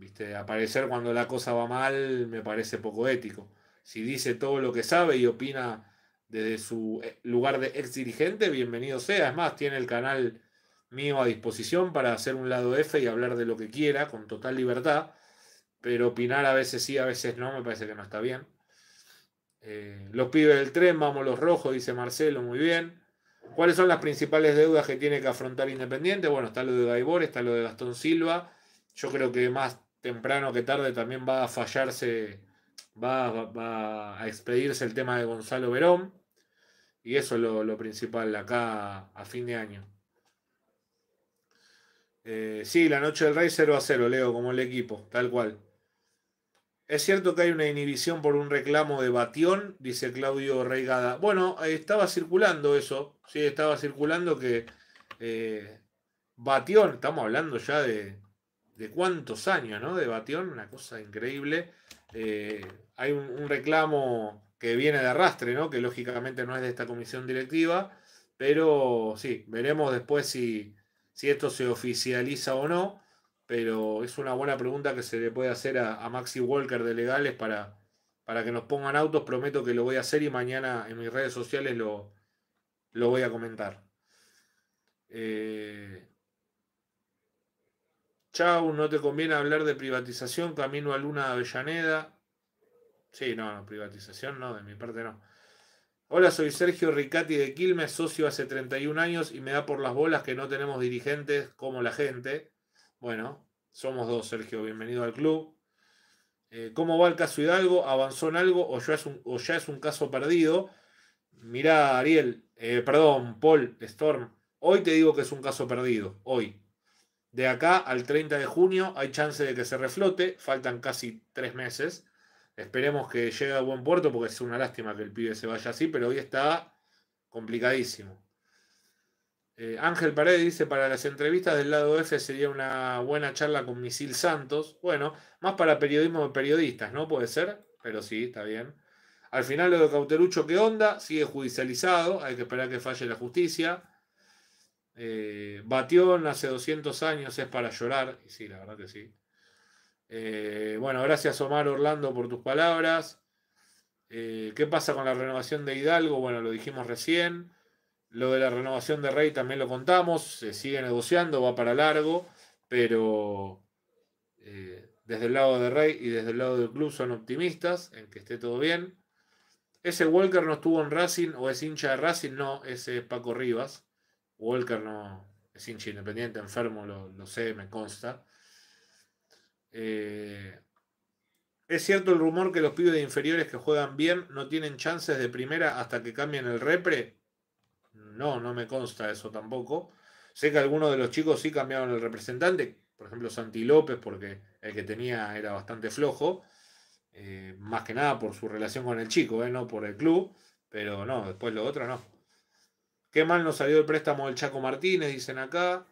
¿Viste? Aparecer cuando la cosa va mal me parece poco ético. Si dice todo lo que sabe y opina desde su eh, lugar de ex dirigente, bienvenido sea. Es más, tiene el canal mío a disposición para hacer un lado F y hablar de lo que quiera con total libertad, pero opinar a veces sí, a veces no, me parece que no está bien. Eh, los pibes del tren, vamos los rojos, dice Marcelo, muy bien. ¿Cuáles son las principales deudas que tiene que afrontar Independiente? Bueno, está lo de Gaibor, está lo de Gastón Silva. Yo creo que más temprano que tarde también va a fallarse, va, a expedirse el tema de Gonzalo Verón. Y eso es lo, principal acá a fin de año. Eh, sí, la noche del Rey 0 a 0, Leo, como el equipo, tal cual. Es cierto que hay una inhibición por un reclamo de Batión, dice Claudio Reigada. Bueno, estaba circulando eso, sí, estaba circulando que eh, Batión, estamos hablando ya de de cuántos años, ¿no? De Batión, una cosa increíble. Eh, hay un, reclamo que viene de arrastre, ¿no? Que lógicamente no es de esta comisión directiva, pero sí, veremos después si, esto se oficializa o no, pero es una buena pregunta que se le puede hacer a, Maxi Walker de Legales para, para que nos pongan autos, prometo que lo voy a hacer y mañana en mis redes sociales lo, lo voy a comentar. Eh, Chau, no te conviene hablar de privatización, camino a Luna de Avellaneda. Sí, no, no, privatización no, de mi parte no. Hola, soy Sergio Ricati de Quilmes, socio hace 31 años y me da por las bolas que no tenemos dirigentes como la gente. Bueno, somos dos, Sergio, bienvenido al club. Eh, ¿Cómo va el caso Hidalgo? ¿Avanzó en algo o ya es un, caso perdido? Mirá, Ariel, eh, perdón, Paul Storm, hoy te digo que es un caso perdido, hoy. De acá al 30 de junio hay chance de que se reflote, faltan casi tres meses. Esperemos que llegue a buen puerto porque es una lástima que el pibe se vaya así, pero hoy está complicadísimo. Eh, Ángel Paredes dice, para las entrevistas del lado F sería una buena charla con Misil Santos. Bueno, más para periodismo de periodistas, ¿no? Puede ser, pero sí, está bien. Al final lo de Cauterucho, ¿qué onda? Sigue judicializado, hay que esperar que falle la justicia. Eh, Batión hace 200 años es para llorar. Y sí, la verdad que sí. Eh, bueno, gracias Omar Orlando por tus palabras. Eh, ¿Qué pasa con la renovación de Hidalgo? Bueno, lo dijimos recién. Lo de la renovación de Rey también lo contamos. Se sigue negociando, va para largo, pero desde el lado de Rey y desde el lado del club son optimistas en que esté todo bien. ¿Ese Walker no estuvo en Racing o es hincha de Racing? No, ese es Paco Rivas. Walker no es hincha independiente, enfermo, lo, sé, me consta. Eh, es cierto el rumor que los pibes de inferiores que juegan bien no tienen chances de primera hasta que cambien el repre. No, no me consta eso tampoco. Sé que algunos de los chicos sí cambiaron el representante, por ejemplo Santi López, porque el que tenía era bastante flojo, eh, más que nada por su relación con el chico, eh, no por el club, pero no, después lo otro no. Qué mal nos salió el préstamo del Chaco Martínez, dicen acá.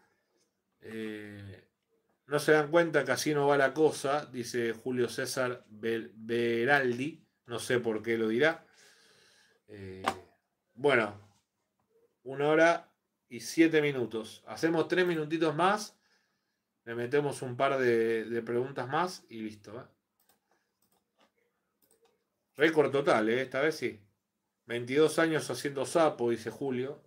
Eh, no se dan cuenta que así no va la cosa, dice Julio César Beraldi. No sé por qué lo dirá. Eh, bueno, una hora y siete minutos. Hacemos tres minutitos más. Le metemos un par de, preguntas más y listo. ¿eh? Récord total, esta vez sí. 22 años haciendo sapo, dice Julio.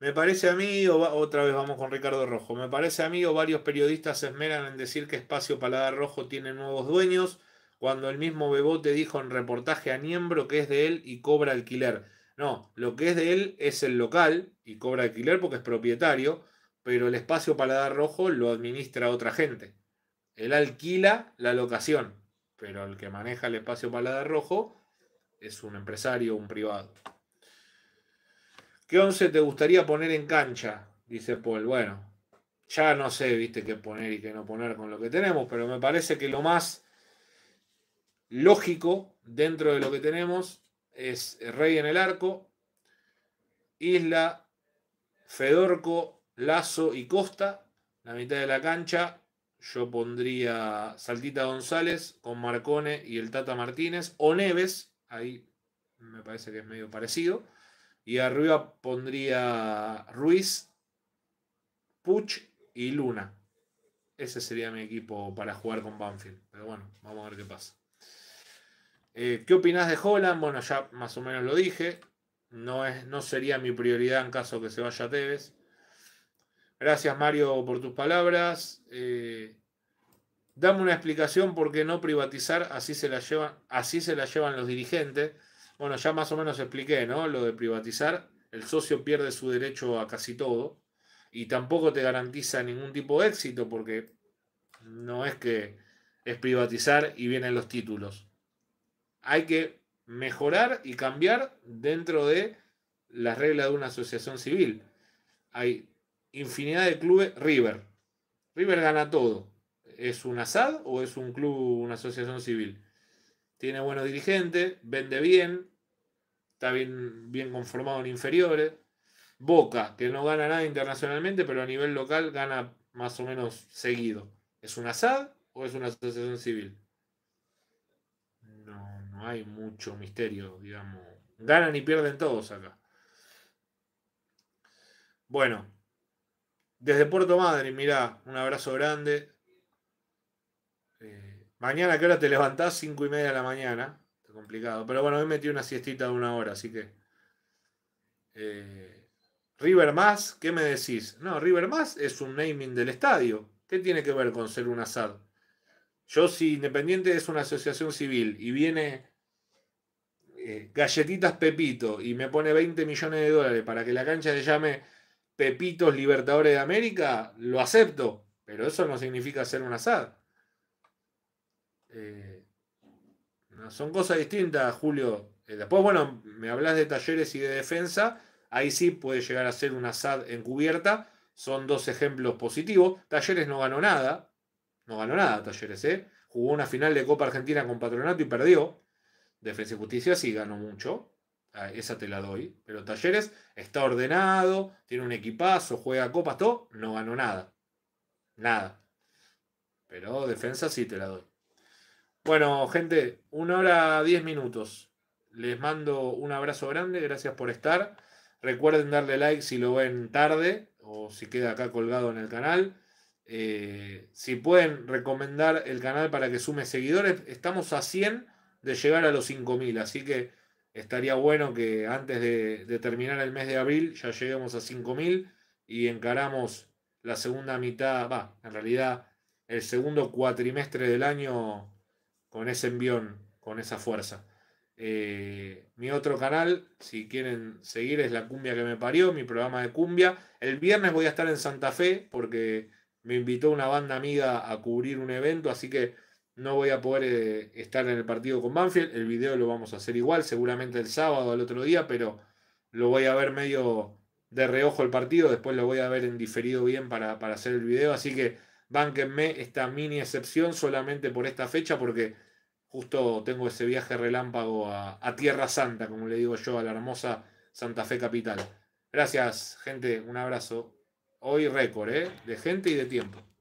Me parece a mí, o otra vez vamos con Ricardo Rojo, me parece a mí o varios periodistas se esmeran en decir que Espacio Paladar Rojo tiene nuevos dueños, cuando el mismo Bebote dijo en reportaje a Niembro que es de él y cobra alquiler. No, lo que es de él es el local y cobra alquiler porque es propietario, pero el Espacio Paladar Rojo lo administra otra gente. Él alquila la locación, pero el que maneja el Espacio Paladar Rojo es un empresario, un privado. ¿Qué once te gustaría poner en cancha? Dice Paul. Bueno, ya no sé, viste, qué poner y qué no poner con lo que tenemos, pero me parece que lo más lógico dentro de lo que tenemos es Rey en el arco, Isla, Fedorco, Lazo y Costa. La mitad de la cancha yo pondría Saltita González con Marcone y el Tata Martínez o Neves, ahí me parece que es medio parecido. Y arriba pondría Ruiz, Puch y Luna. Ese sería mi equipo para jugar con Banfield. Pero bueno, vamos a ver qué pasa. Eh, ¿Qué opinás de Holland? Bueno, ya más o menos lo dije. No, es, no sería mi prioridad en caso que se vaya Tevez. Gracias Mario por tus palabras. Eh, dame una explicación por qué no privatizar, así se así se la llevan los dirigentes. Bueno, ya más o menos expliqué, ¿no? Lo de privatizar, el socio pierde su derecho a casi todo y tampoco te garantiza ningún tipo de éxito porque no es que es privatizar y vienen los títulos. Hay que mejorar y cambiar dentro de las reglas de una asociación civil. Hay infinidad de clubes. River. River gana todo. ¿Es un asad o es un club, una asociación civil? Tiene buenos dirigentes, vende bien, está bien, bien conformado en inferiores. Boca, que no gana nada internacionalmente, pero a nivel local gana más o menos seguido. ¿Es una SAD o es una asociación civil? No, no hay mucho misterio, digamos. Ganan y pierden todos acá. Bueno, desde Puerto Madre, mirá, un abrazo grande. Eh, mañana, qué hora te levantás? Cinco y media de la mañana. Pero bueno, hoy metí una siestita de una hora, así que. Eh, River Más, ¿qué me decís? No, River Más es un naming del estadio. ¿Qué tiene que ver con ser un ASAD? Yo, si Independiente es una asociación civil y viene eh, Galletitas Pepito y me pone 20 millones de dólares para que la cancha se llame Pepitos Libertadores de América, lo acepto. Pero eso no significa ser un ASAD. Eh, son cosas distintas, Julio. Eh, después, bueno, me hablas de talleres y de defensa. Ahí sí puede llegar a ser una SAD encubierta. Son dos ejemplos positivos. Talleres no ganó nada. No ganó nada Talleres, ¿eh? Jugó una final de Copa Argentina con Patronato y perdió. Defensa y Justicia sí ganó mucho. Ah, esa te la doy. Pero Talleres está ordenado, tiene un equipazo, juega copas, todo. No ganó nada. Nada. Pero defensa sí te la doy. Bueno, gente, una hora diez minutos. Les mando un abrazo grande, gracias por estar. Recuerden darle like si lo ven tarde o si queda acá colgado en el canal. Eh, si pueden recomendar el canal para que sume seguidores, estamos a 100 de llegar a los 5.000, así que estaría bueno que antes de, de, terminar el mes de abril ya lleguemos a 5.000 y encaramos la segunda mitad, va, en realidad el segundo cuatrimestre del año con ese envión, con esa fuerza. Eh, mi otro canal, si quieren seguir, es La Cumbia que me parió, mi programa de cumbia. El viernes voy a estar en Santa Fe porque me invitó una banda amiga a cubrir un evento, así que no voy a poder eh, estar en el partido con Banfield. El video lo vamos a hacer igual, seguramente el sábado o el otro día, pero lo voy a ver medio de reojo el partido. Después lo voy a ver en diferido bien para, para hacer el video. Así que bánquenme esta mini excepción solamente por esta fecha, porque Justo tengo ese viaje relámpago a, Tierra Santa, como le digo yo, a la hermosa Santa Fe Capital. Gracias, gente. Un abrazo. Hoy récord, ¿eh? De gente y de tiempo.